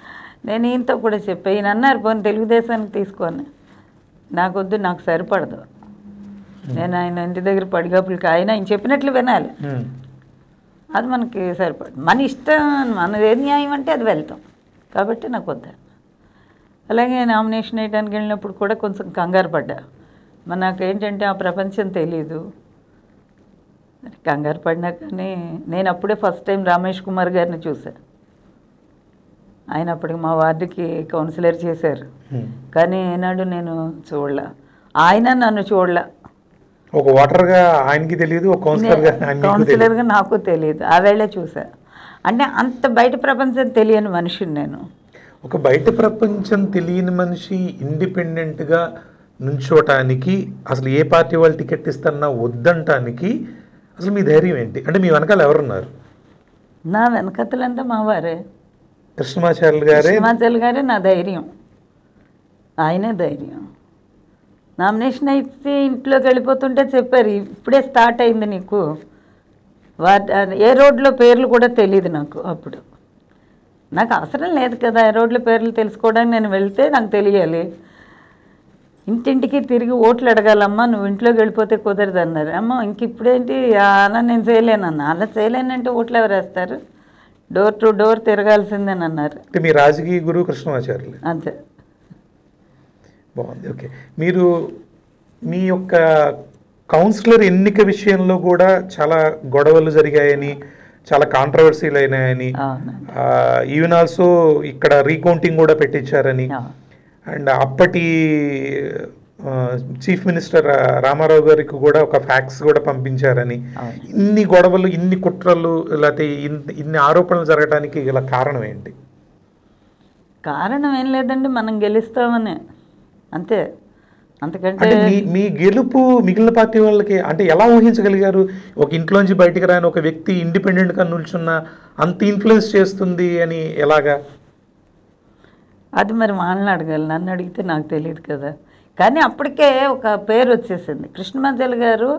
నేను ఈయనతో కూడా చెప్పి ఈయన అన్నారు పోనీ తెలుగుదేశానికి తీసుకొని నాకు వద్దు నాకు సరిపడదు నేను ఆయన ఇంటి దగ్గర పడిగాపులకి ఆయన ఆయన చెప్పినట్లు వినాలి అది మనకి సరిపడదు మన ఇష్టం మనది ఏ న్యాయం అంటే అది వెళ్తాం కాబట్టి నాకు వద్ద అలాగే నామినేషన్ వేయడానికి వెళ్ళినప్పుడు కూడా కొంచెం కంగారు పడ్డా మనకేంటంటే ఆ ప్రపంచం తెలీదు కంగారు పడినా కానీ నేను అప్పుడే ఫస్ట్ టైం రమేష్ కుమార్ గారిని చూశాను ఆయన అప్పటికి మా వార్డుకి కౌన్సిలర్ చేశారు కానీ ఏనాడు నేను చూడలా ఆయన నన్ను చూడలా ఒక ఓటర్గా ఆయనకి తెలియదు కౌన్సిలర్గా నాకు తెలియదు ఆ వేళ చూసా అంటే అంత బయట ప్రపంచం తెలియని మనిషిని నేను ఒక బయట ప్రపంచం తెలియని మనిషి ఇండిపెండెంట్గా నుంచోటానికి అసలు ఏ పార్టీ వాళ్ళు టికెట్ ఇస్తారన్నా వద్దంటానికి అసలు మీ ధైర్యం ఏంటి అంటే మీ వెనకాల ఎవరున్నారు నా వెనకతలంతా మా వారే కృష్ణమాచార్యులు గారే కృష్ణమాచార్యులు గారే నా ధైర్యం ఆయనే ధైర్యం నామినేషన్ అయితే ఇంట్లోకి వెళ్ళిపోతుంటే చెప్పారు ఇప్పుడే స్టార్ట్ అయింది నీకు వాటి ఏ రోడ్లో పేర్లు కూడా తెలియదు నాకు అప్పుడు నాకు అవసరం లేదు కదా ఏ రోడ్ల పేర్లు తెలుసుకోవడానికి నేను వెళ్తే నాకు తెలియాలి ఇంటింటికి తిరిగి ఓట్లు అడగాలమ్మా నువ్వు ఇంట్లోకి వెళ్ళిపోతే కుదరదు అన్నారు అమ్మ ఇంక ఇప్పుడేంటి అలా నేను చేయలేనన్నా అలా చేయలేనంటే ఓట్లు ఎవరు వేస్తారు డోర్ టు డోర్ తిరగాల్సిందని అన్నారు మీ రాజకీయ గురువు కృష్ణమాచార్యులు అంతే బాగుంది ఓకే మీరు మీ యొక్క కౌన్సిలర్ ఎన్నిక విషయంలో కూడా చాలా గొడవలు జరిగాయని చాలా కాంట్రవర్సీలు అయినాయని ఈవెన్ ఆల్సో ఇక్కడ రీకౌంటింగ్ కూడా పెట్టించారని అండ్ అప్పటి చీఫ్ మినిస్టర్ రామారావు గారికి కూడా ఒక ఫ్యాక్స్ కూడా పంపించారని ఇన్ని గొడవలు ఇన్ని కుట్రలు లేకపోతే ఇన్ని ఆరోపణలు జరగడానికి గల కారణం ఏంటి కారణం ఏం లేదండి మనం గెలుస్తామని అంతే అంతకంటే మీ గెలుపు మిగిలిన పార్టీ వాళ్ళకి అంటే ఎలా ఊహించగలిగారు ఒక ఇంట్లోంచి బయటకు రాని ఒక వ్యక్తి ఇండిపెండెంట్గా నిల్చున్న అంత ఇన్ఫ్లుయెన్స్ చేస్తుంది అని ఎలాగా అది మరి వాళ్ళని అడగాలి నన్ను అడిగితే నాకు తెలియదు కదా కానీ అప్పటికే ఒక పేరు వచ్చేసింది కృష్ణమధ్యలు గారు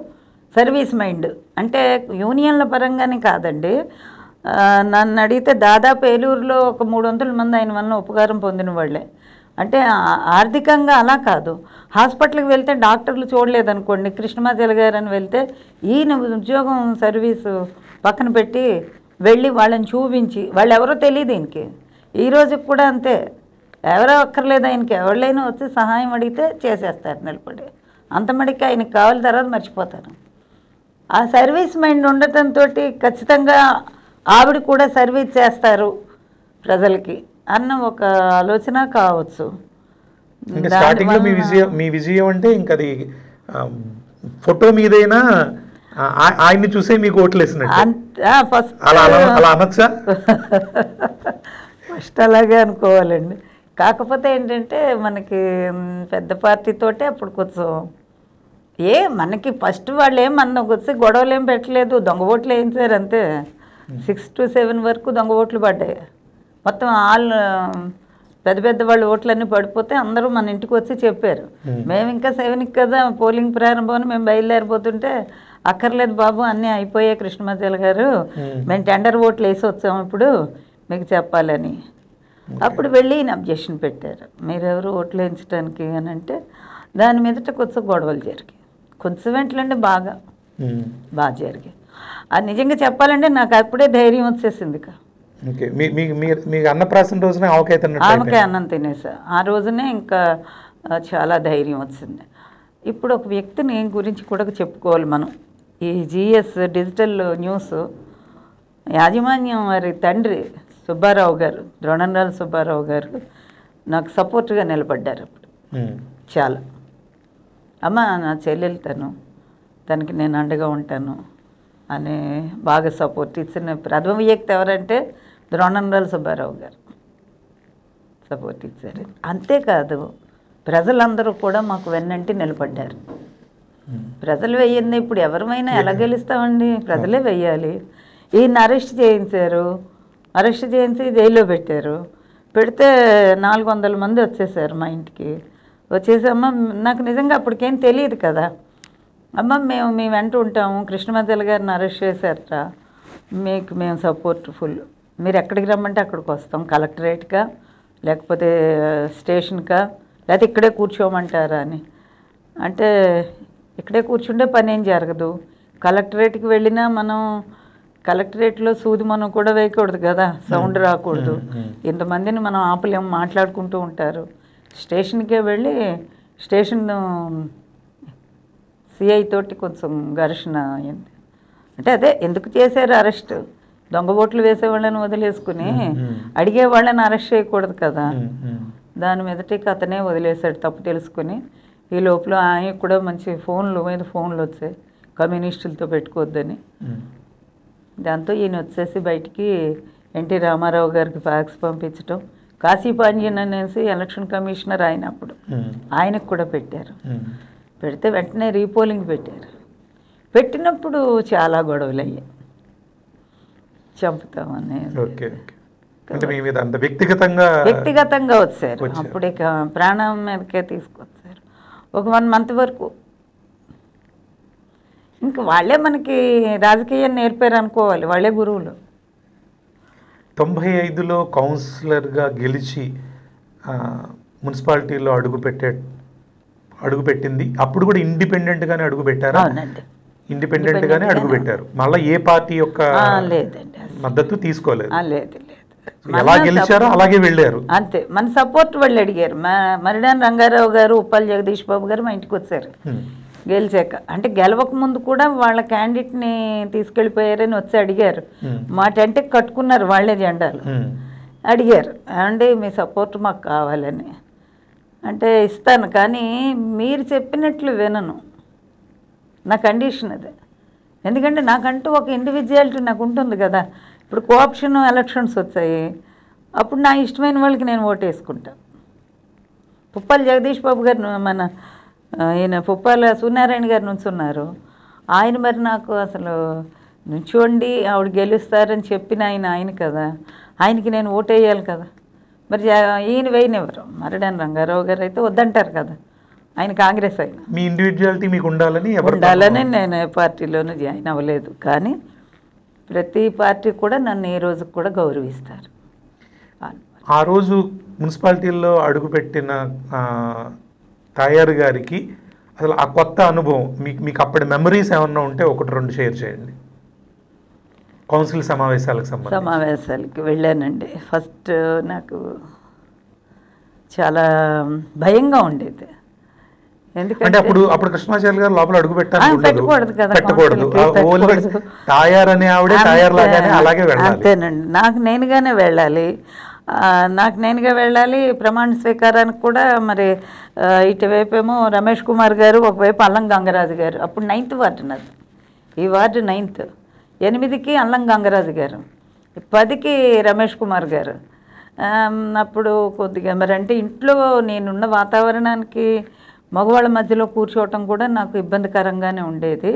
సర్వీస్ మైండ్ అంటే యూనియన్ల పరంగానే కాదండి నన్ను అడిగితే దాదాపు ఏలూరులో ఒక మూడు వందల మంది ఆయన వల్ల ఉపకారం పొందిన వాళ్ళే అంటే ఆర్థికంగా అలా కాదు హాస్పిటల్కి వెళ్తే డాక్టర్లు చూడలేదనుకోండి కృష్ణమాజల గారు అని వెళ్తే ఈయన ఉద్యోగం సర్వీసు పక్కన పెట్టి వెళ్ళి వాళ్ళని చూపించి వాళ్ళు ఎవరో తెలియదు ఈయనకి ఈరోజు కూడా అంతే ఎవరో ఒక్కర్లేదు ఆయనకి ఎవరిలోనూ వచ్చి సహాయం అడిగితే చేసేస్తారు నిలబడి అంత మడికి ఆయనకి కావాలి తర్వాత మర్చిపోతారు ఆ సర్వీస్ మైండ్ ఉండటంతో ఖచ్చితంగా ఆవిడ కూడా సర్వీస్ చేస్తారు ప్రజలకి అన్న ఒక ఆలోచన కావచ్చు మీ విజయం మీ విజయం అంటే ఇంకా అది ఫోటో మీదైనా ఆయన్ని చూసే మీకు ఓట్లేసినట్టు ఫస్ట్ అలాగే అనుకోవాలండి కాకపోతే ఏంటంటే మనకి పెద్ద పార్టీతోటే అప్పుడు కొంచెం ఏ మనకి ఫస్ట్ వాళ్ళు ఏం మన వచ్చి గొడవలు ఏం పెట్టలేదు దొంగ ఓట్లు వేయించారు అంతే సిక్స్ టు సెవెన్ వరకు దొంగ ఓట్లు పడ్డాయి మొత్తం ఆల్ పెద్ద పెద్ద వాళ్ళు ఓట్లన్నీ పడిపోతే అందరూ మన ఇంటికి వచ్చి చెప్పారు మేము ఇంకా సెవెన్కి కదా పోలింగ్ ప్రారంభం మేము బయలుదేరిపోతుంటే అక్కర్లేదు బాబు అన్నీ అయిపోయాయి కృష్ణమచాల గారు మేము టెండర్ ఓట్లు వేసి వచ్చాము ఇప్పుడు మీకు చెప్పాలని అప్పుడు వెళ్ళి ఈయన అబ్జెక్షన్ పెట్టారు ఓట్లు వేయించడానికి అని అంటే దాని మీదట కొంచెం గొడవలు జరిగాయి కొంచెం వెంటలండి బాగా బాగా జరిగాయి అది నిజంగా చెప్పాలంటే నాకు అప్పుడే ధైర్యం వచ్చేసింది మీకు అన్నప్రాసం రోజున ఆమెకే అన్నం తినేసా ఆ రోజునే ఇంకా చాలా ధైర్యం వచ్చింది ఇప్పుడు ఒక వ్యక్తిని గురించి కూడా చెప్పుకోవాలి మనం ఈ జిఎస్ డిజిటల్ న్యూస్ యాజమాన్యం వారి తండ్రి సుబ్బారావు గారు ద్రోణంరాజు సుబ్బారావు గారు నాకు సపోర్ట్గా నిలబడ్డారు అప్పుడు చాలా అమ్మ నా చెల్లెలు తను తనకి నేను అండగా ఉంటాను అని బాగా సపోర్ట్ ఇచ్చిన ప్రథమ వ్యక్తి ఎవరంటే ద్రోణంరాజు సుబ్బారావు గారు సపోర్ట్ ఇచ్చారు అంతేకాదు ప్రజలందరూ కూడా మాకు వెన్నంటి నిలబడ్డారు ప్రజలు వెయ్యింది ఇప్పుడు ఎవరమైనా ఎలా గెలుస్తామండి ప్రజలే వెయ్యాలి ఈయన అరెస్ట్ చేయించారు అరెస్ట్ చేసి జైల్లో పెట్టారు పెడితే నాలుగు వందల మంది వచ్చేసారు మా ఇంటికి వచ్చేసి అమ్మ నాకు నిజంగా అప్పటికేం తెలియదు కదా అమ్మ మేము మీ వెంట ఉంటాము కృష్ణమధ్యల గారిని అరెస్ట్ చేశారట మీకు మేము సపోర్ట్ ఫుల్ మీరు ఎక్కడికి రమ్మంటే అక్కడికి వస్తాం కలెక్టరేట్గా లేకపోతే స్టేషన్కా లేకపోతే ఇక్కడే కూర్చోమంటారా అని అంటే ఇక్కడే కూర్చుంటే పని ఏం జరగదు కలెక్టరేట్కి వెళ్ళినా మనం కలెక్టరేట్లో సూది మనం కూడా వేయకూడదు కదా సౌండ్ hmm. రాకూడదు hmm. Hmm. ఇంతమందిని మనం ఆపలేము మాట్లాడుకుంటూ ఉంటారు స్టేషన్కే వెళ్ళి స్టేషన్ సిఐ తోటి కొంచెం ఘర్షణ అయింది అంటే అదే ఎందుకు చేశారు అరెస్ట్ దొంగ ఓట్లు వేసేవాళ్ళని వదిలేసుకుని అడిగే వాళ్ళని అరెస్ట్ చేయకూడదు కదా దాని మీదటి అతనే వదిలేశాడు తప్పు తెలుసుకుని ఈ లోపల ఆయన కూడా మంచి ఫోన్లు మీద ఫోన్లు వచ్చాయి కమ్యూనిస్టులతో పెట్టుకోవద్దని దాంతో ఈయన వచ్చేసి బయటికి ఎన్టీ రామారావు గారికి ఫ్యాక్స్ పంపించడం కాశీపాండ్యన్ అనేసి ఎలక్షన్ కమిషనర్ అయినప్పుడు ఆయనకు కూడా పెట్టారు పెడితే వెంటనే రీపోలింగ్ పెట్టారు పెట్టినప్పుడు చాలా గొడవలు అయ్యాయి చంపుతామని వ్యక్తిగతంగా వ్యక్తిగతంగా వచ్చారు అప్పుడు ఇక ప్రాణం మీదకే తీసుకొచ్చారు ఒక వన్ మంత్ వరకు ఇంకా వాళ్ళే మనకి రాజకీయాన్ని నేర్పారు అనుకోవాలి వాళ్ళే గురువులు తొంభై ఐదులో కౌన్సిలర్గా గెలిచి మున్సిపాలిటీలో అడుగుపెట్టే అడుగుపెట్టింది అప్పుడు కూడా ఇండిపెండెంట్గానే అడుగుపెట్టారు అవునండి ఇండిపెండెంట్గానే అడుగుపెట్టారు మళ్ళీ ఏ పార్టీ యొక్క మద్దతు తీసుకోలేదు లేదు ఎలా గెలిచారో అలాగే వెళ్ళారు అంతే మన సపోర్ట్ వాళ్ళు అడిగారు మా మరిడాన్ రంగారావు గారు ఉప్పాల్ జగదీష్ బాబు గారు మా ఇంటికి వచ్చారు గెలిచాక అంటే గెలవక ముందు కూడా వాళ్ళ క్యాండిడేట్ని తీసుకెళ్ళిపోయారని వచ్చి అడిగారు మా టెంట్ కట్టుకున్నారు వాళ్ళే జెండాలు అడిగారు అండి మీ సపోర్ట్ మాకు కావాలని అంటే ఇస్తాను కానీ మీరు చెప్పినట్లు వినను నా కండిషన్ అది ఎందుకంటే నాకంటూ ఒక ఇండివిజువాలిటీ నాకు ఉంటుంది కదా ఇప్పుడు కోఆప్షన్ ఎలక్షన్స్ వచ్చాయి అప్పుడు నా ఇష్టమైన వాళ్ళకి నేను ఓటేసుకుంటాను పుప్పాల జగదీష్ బాబు గారు మన ఈయన పుప్పాల సూర్యనారాయణ గారు నుంచున్నారు ఆయన మరి నాకు అసలు నుంచోండి ఆవిడ గెలుస్తారని చెప్పిన ఆయన ఆయన కదా ఆయనకి నేను ఓటేయాలి కదా మరి ఈయన వేయనివ్వరు మరడాని రంగారావు గారు అయితే వద్దంటారు కదా ఆయన కాంగ్రెస్ ఆయన మీ ఇండివిజువాలిటీ మీకు ఉండాలని ఉండాలని నేను ఏ పార్టీలోనూ జాయిన్ అవ్వలేదు కానీ ప్రతి పార్టీ కూడా నన్ను ఏ రోజు కూడా గౌరవిస్తారు ఆ రోజు మున్సిపాలిటీల్లో అడుగుపెట్టిన తాయారు గారికి అసలు ఆ కొత్త అనుభవం మీకు మీకు అప్పటి మెమరీస్ ఏమన్నా ఉంటే ఒకటి రెండు షేర్ చేయండి కౌన్సిల్ సమావేశాలకు సంబంధించి సమావేశాలకి వెళ్ళానండి ఫస్ట్ నాకు చాలా భయంగా ఉండేది ఎందుకంటే అప్పుడు అప్పుడు కృష్ణాచార్య గారు లోపల అడుగు పెట్టాలి పెట్టకూడదు కదా పెట్టకూడదు ఆవిడే తాయారు అలాగే అంతేనండి నాకు నేనుగానే వెళ్ళాలి నాకు నేనుగా వెళ్ళాలి ప్రమాణ స్వీకారానికి కూడా మరి ఇటువైపేమో రమేష్ కుమార్ గారు ఒకవైపు అల్లం గంగరాజు గారు అప్పుడు నైన్త్ వార్డు నాది ఈ వార్డు నైన్త్ ఎనిమిదికి అల్లం గంగరాజు గారు పదికి రమేష్ కుమార్ గారు అప్పుడు కొద్దిగా మరి అంటే ఇంట్లో నేనున్న వాతావరణానికి మగవాళ్ళ మధ్యలో కూర్చోవటం కూడా నాకు ఇబ్బందికరంగానే ఉండేది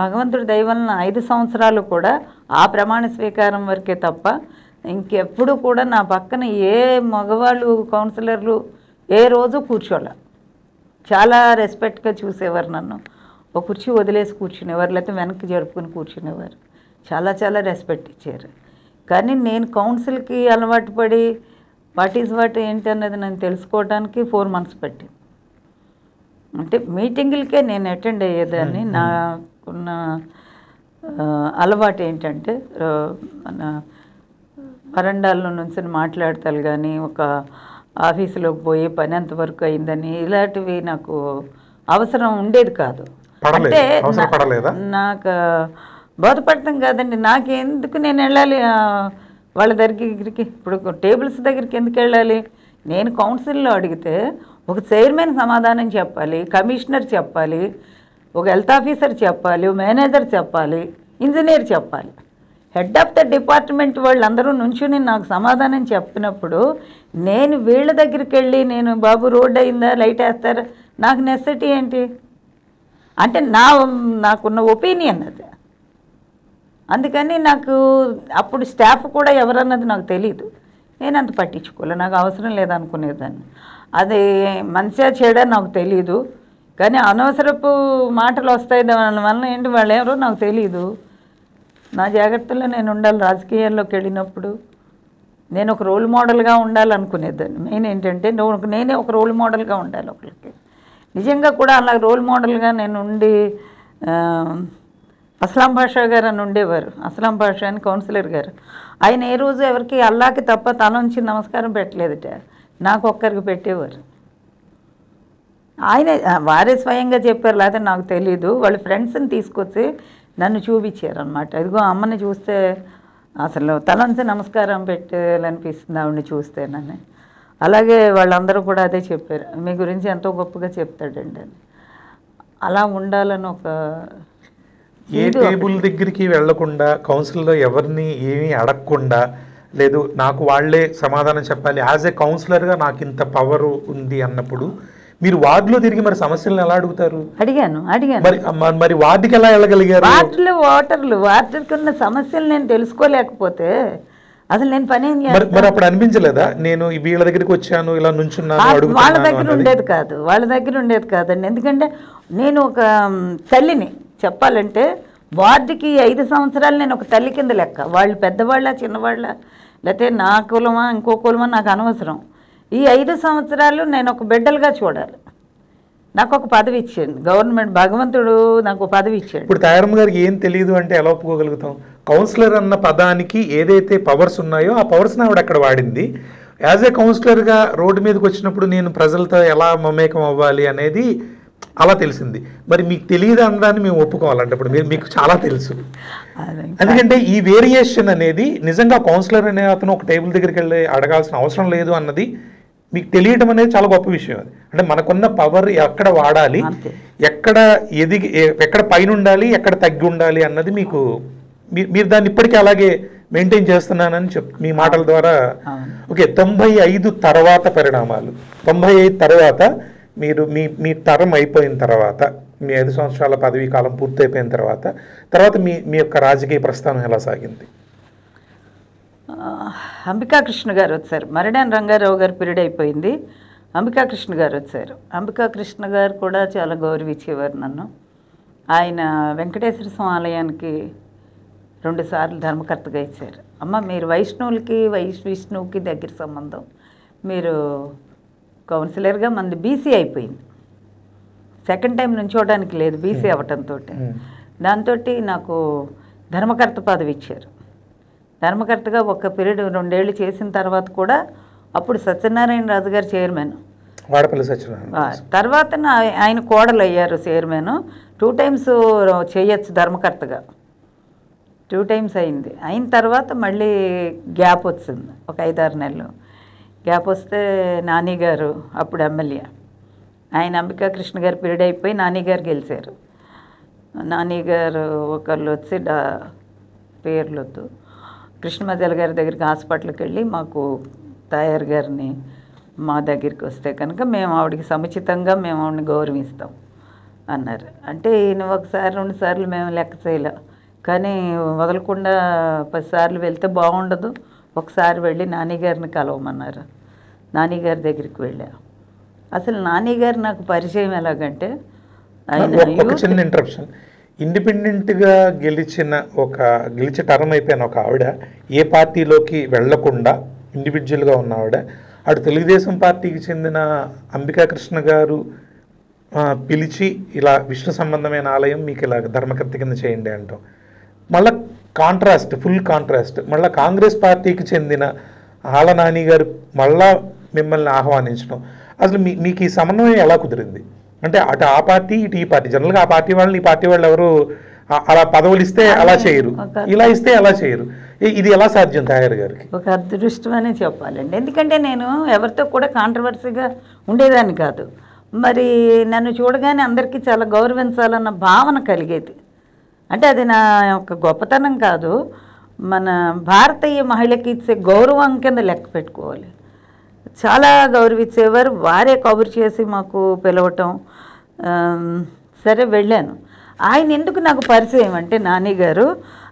భగవంతుడి దయవలన ఐదు సంవత్సరాలు కూడా ఆ ప్రమాణ స్వీకారం వరకే తప్ప ఇంకెప్పుడు కూడా నా పక్కన ఏ మగవాళ్ళు కౌన్సిలర్లు ఏ రోజు కూర్చోలే చాలా రెస్పెక్ట్గా చూసేవారు నన్ను ఒక కుర్చీ వదిలేసి కూర్చునేవారు లేకపోతే వెనక్కి జరుపుకుని కూర్చునేవారు చాలా చాలా రెస్పెక్ట్ ఇచ్చారు కానీ నేను కౌన్సిల్కి అలవాటు పడి వాట్ ఈజ్ వాట్ ఏంటి అన్నది నేను తెలుసుకోవడానికి ఫోర్ మంత్స్ పట్టింది అంటే మీటింగులకే నేను అటెండ్ అయ్యేదాన్ని నాకున్న అలవాటు ఏంటంటే మన వరండాల్లో నుంచి మాట్లాడతారు కానీ ఒక ఆఫీసులోకి పోయి పని అంతవరకు అయిందని ఇలాంటివి నాకు అవసరం ఉండేది కాదు అంటే నాకు బోధపడతాం కాదండి నాకెందుకు నేను వెళ్ళాలి వాళ్ళ దగ్గరికి ఇప్పుడు టేబుల్స్ దగ్గరికి ఎందుకు వెళ్ళాలి నేను కౌన్సిల్లో అడిగితే ఒక చైర్మన్ సమాధానం చెప్పాలి కమిషనర్ చెప్పాలి ఒక హెల్త్ ఆఫీసర్ చెప్పాలి మేనేజర్ చెప్పాలి ఇంజనీర్ చెప్పాలి హెడ్ ఆఫ్ ద డిపార్ట్మెంట్ వాళ్ళందరూ నుంచుని నాకు సమాధానం చెప్పినప్పుడు నేను వీళ్ళ దగ్గరికి వెళ్ళి నేను బాబు రోడ్ అయిందా లైట్ వేస్తారా నాకు నెసెసిటీ ఏంటి అంటే నా నాకున్న ఒపీనియన్ అది అందుకని నాకు అప్పుడు స్టాఫ్ కూడా ఎవరన్నది నాకు తెలీదు నేను అంత పట్టించుకోలే నాకు అవసరం లేదనుకునేదాన్ని అది మనసే చేయడం నాకు తెలీదు కానీ అనవసరపు మాటలు వస్తాయి దాని వల్ల ఏంటి వాళ్ళు ఎవరో నాకు తెలీదు నా జాగ్రత్తలో నేను ఉండాలి రాజకీయాల్లోకి వెళ్ళినప్పుడు నేను ఒక రోల్ మోడల్గా ఉండాలనుకునేదాన్ని మెయిన్ ఏంటంటే నేనే ఒక రోల్ మోడల్గా ఉండాలి ఒకరికి నిజంగా కూడా అలా రోల్ మోడల్గా నేను ఉండి అస్లాం పాషా గారు అని ఉండేవారు అస్లాం పాషా అని కౌన్సిలర్ గారు ఆయన ఏ రోజు ఎవరికి అల్లాకి తప్ప నుంచి నమస్కారం పెట్టలేదుట నాకు ఒక్కరికి పెట్టేవారు ఆయన వారే స్వయంగా చెప్పారు లేకపోతే నాకు తెలీదు వాళ్ళ ఫ్రెండ్స్ని తీసుకొచ్చి నన్ను చూపించారనమాట ఇదిగో అమ్మని చూస్తే అసలు తలంతా నమస్కారం పెట్టాలనిపిస్తుంది ఆవిడని చూస్తే నన్ను అలాగే వాళ్ళందరూ కూడా అదే చెప్పారు మీ గురించి ఎంతో గొప్పగా చెప్తాడండి అని అలా ఉండాలని ఒక ఏ టేబుల్ దగ్గరికి వెళ్లకుండా కౌన్సిల్లో ఎవరిని ఏమీ అడగకుండా లేదు నాకు వాళ్లే సమాధానం చెప్పాలి యాజ్ ఏ కౌన్సిలర్గా నాకు ఇంత పవర్ ఉంది అన్నప్పుడు మీరు వార్డులో తిరిగి మరి సమస్యలను ఎలా అడుగుతారు అడిగాను అడిగాను మరి మరి వార్డుకి ఎలా వెళ్ళగలిగారు వార్డులో ఓటర్లు వార్డుకి ఉన్న సమస్యలు నేను తెలుసుకోలేకపోతే అసలు నేను పని మరి అప్పుడు అనిపించలేదా నేను వీళ్ళ దగ్గరికి వచ్చాను ఇలా నుంచున్నాను వాళ్ళ దగ్గర ఉండేది కాదు వాళ్ళ దగ్గర ఉండేది కాదండి ఎందుకంటే నేను ఒక తల్లిని చెప్పాలంటే వార్డుకి ఐదు సంవత్సరాలు నేను ఒక తల్లి కింద లెక్క వాళ్ళు పెద్దవాళ్ళ చిన్నవాళ్ళ లేకపోతే నా కులమా ఇంకో కులమా నాకు అనవసరం ఈ ఐదు సంవత్సరాలు నేను ఒక బిడ్డలుగా చూడాలి నాకు ఒక పదవి ఇచ్చాడు గవర్నమెంట్ భగవంతుడు నాకు పదవి ఇచ్చాడు ఇప్పుడు తాయారమ్మ గారికి ఏం తెలియదు అంటే ఎలా ఒప్పుకోగలుగుతాం కౌన్సిలర్ అన్న పదానికి ఏదైతే పవర్స్ ఉన్నాయో ఆ పవర్స్ ఆవిడ అక్కడ వాడింది యాజ్ ఏ కౌన్సిలర్గా రోడ్డు మీదకి వచ్చినప్పుడు నేను ప్రజలతో ఎలా మమేకం అవ్వాలి అనేది అలా తెలిసింది మరి మీకు తెలియదు అన్నదాన్ని మేము ఒప్పుకోవాలంటే ఇప్పుడు మీరు మీకు చాలా తెలుసు ఎందుకంటే ఈ వేరియేషన్ అనేది నిజంగా కౌన్సిలర్ అనే అతను ఒక టేబుల్ దగ్గరికి వెళ్ళి అడగాల్సిన అవసరం లేదు అన్నది మీకు తెలియటం అనేది చాలా గొప్ప విషయం అది అంటే మనకున్న పవర్ ఎక్కడ వాడాలి ఎక్కడ ఎదిగి ఎక్కడ పైన ఉండాలి ఎక్కడ తగ్గి ఉండాలి అన్నది మీకు మీరు దాన్ని ఇప్పటికీ అలాగే మెయింటైన్ చేస్తున్నానని చెప్ మీ మాటల ద్వారా ఓకే తొంభై ఐదు తర్వాత పరిణామాలు తొంభై ఐదు తర్వాత మీరు మీ మీ తరం అయిపోయిన తర్వాత మీ ఐదు సంవత్సరాల పదవీ కాలం పూర్తయిపోయిన తర్వాత తర్వాత మీ మీ యొక్క రాజకీయ ప్రస్థానం ఎలా సాగింది అంబికాకృష్ణ గారు వచ్చారు మరణ రంగారావు గారు పీరియడ్ అయిపోయింది అంబికాకృష్ణ గారు వచ్చారు అంబికాకృష్ణ గారు కూడా చాలా గౌరవించేవారు నన్ను ఆయన వెంకటేశ్వర స్వామి ఆలయానికి రెండుసార్లు ధర్మకర్తగా ఇచ్చారు అమ్మ మీరు వైష్ణవులకి వైష్ విష్ణువుకి దగ్గర సంబంధం మీరు కౌన్సిలర్గా మంది బీసీ అయిపోయింది సెకండ్ టైం నుంచోవడానికి లేదు బీసీ అవ్వటంతో దాంతో నాకు ధర్మకర్త పదవి ఇచ్చారు ధర్మకర్తగా ఒక పీరియడ్ రెండేళ్ళు చేసిన తర్వాత కూడా అప్పుడు సత్యనారాయణ రాజు గారు చైర్మన్ సత్యనారాయణ తర్వాత ఆయన కోడలు అయ్యారు చైర్మన్ టూ టైమ్స్ చేయొచ్చు ధర్మకర్తగా టూ టైమ్స్ అయింది అయిన తర్వాత మళ్ళీ గ్యాప్ వచ్చింది ఒక ఐదారు నెలలు గ్యాప్ వస్తే నాని గారు అప్పుడు ఎమ్మెల్యే ఆయన అంబికాకృష్ణ కృష్ణ గారు పీరియడ్ అయిపోయి నాని గారు గెలిచారు నాని గారు ఒకళ్ళు వచ్చి డా పేర్లొద్దు కృష్ణమధ్యాల గారి దగ్గరికి హాస్పిటల్కి వెళ్ళి మాకు తయారు గారిని మా దగ్గరికి వస్తే కనుక మేము ఆవిడకి సముచితంగా మేము ఆవిడని గౌరవిస్తాం అన్నారు అంటే ఈయన ఒకసారి రెండు సార్లు మేము లెక్క చేయలే కానీ వదలకుండా పదిసార్లు వెళ్తే బాగుండదు ఒకసారి వెళ్ళి నాన్నగారిని కలవమన్నారు గారి దగ్గరికి వెళ్ళా అసలు నాన్నగారు నాకు పరిచయం ఎలాగంటే ఆయన ఇండిపెండెంట్గా గెలిచిన ఒక గెలిచి టర్మ్ అయిపోయిన ఒక ఆవిడ ఏ పార్టీలోకి వెళ్లకుండా ఇండివిజువల్గా ఉన్న ఆవిడ అటు తెలుగుదేశం పార్టీకి చెందిన అంబికాకృష్ణ గారు పిలిచి ఇలా విష్ణు సంబంధమైన ఆలయం మీకు ఇలా ధర్మకర్త కింద చేయండి అంటాం మళ్ళీ కాంట్రాస్ట్ ఫుల్ కాంట్రాస్ట్ మళ్ళీ కాంగ్రెస్ పార్టీకి చెందిన ఆలనాని గారు మళ్ళా మిమ్మల్ని ఆహ్వానించడం అసలు మీ మీకు ఈ సమన్వయం ఎలా కుదిరింది అంటే అటు ఆ పార్టీ ఇటు ఈ పార్టీ జనరల్గా ఆ పార్టీ వాళ్ళని ఈ పార్టీ వాళ్ళు ఎవరు అలా పదవులు ఇస్తే అలా చేయరు ఇలా ఇస్తే అలా చేయరు ఇది ఎలా సాధ్యం తాయారు గారికి ఒక అదృష్టం అనే చెప్పాలండి ఎందుకంటే నేను ఎవరితో కూడా కాంట్రవర్సీగా ఉండేదాన్ని కాదు మరి నన్ను చూడగానే అందరికీ చాలా గౌరవించాలన్న భావన కలిగేది అంటే అది నా యొక్క గొప్పతనం కాదు మన భారతీయ మహిళకి ఇచ్చే గౌరవం కింద లెక్క పెట్టుకోవాలి చాలా గౌరవించేవారు వారే కబురు చేసి మాకు పిలవటం సరే వెళ్ళాను ఆయన ఎందుకు నాకు పరిచయం అంటే నాని గారు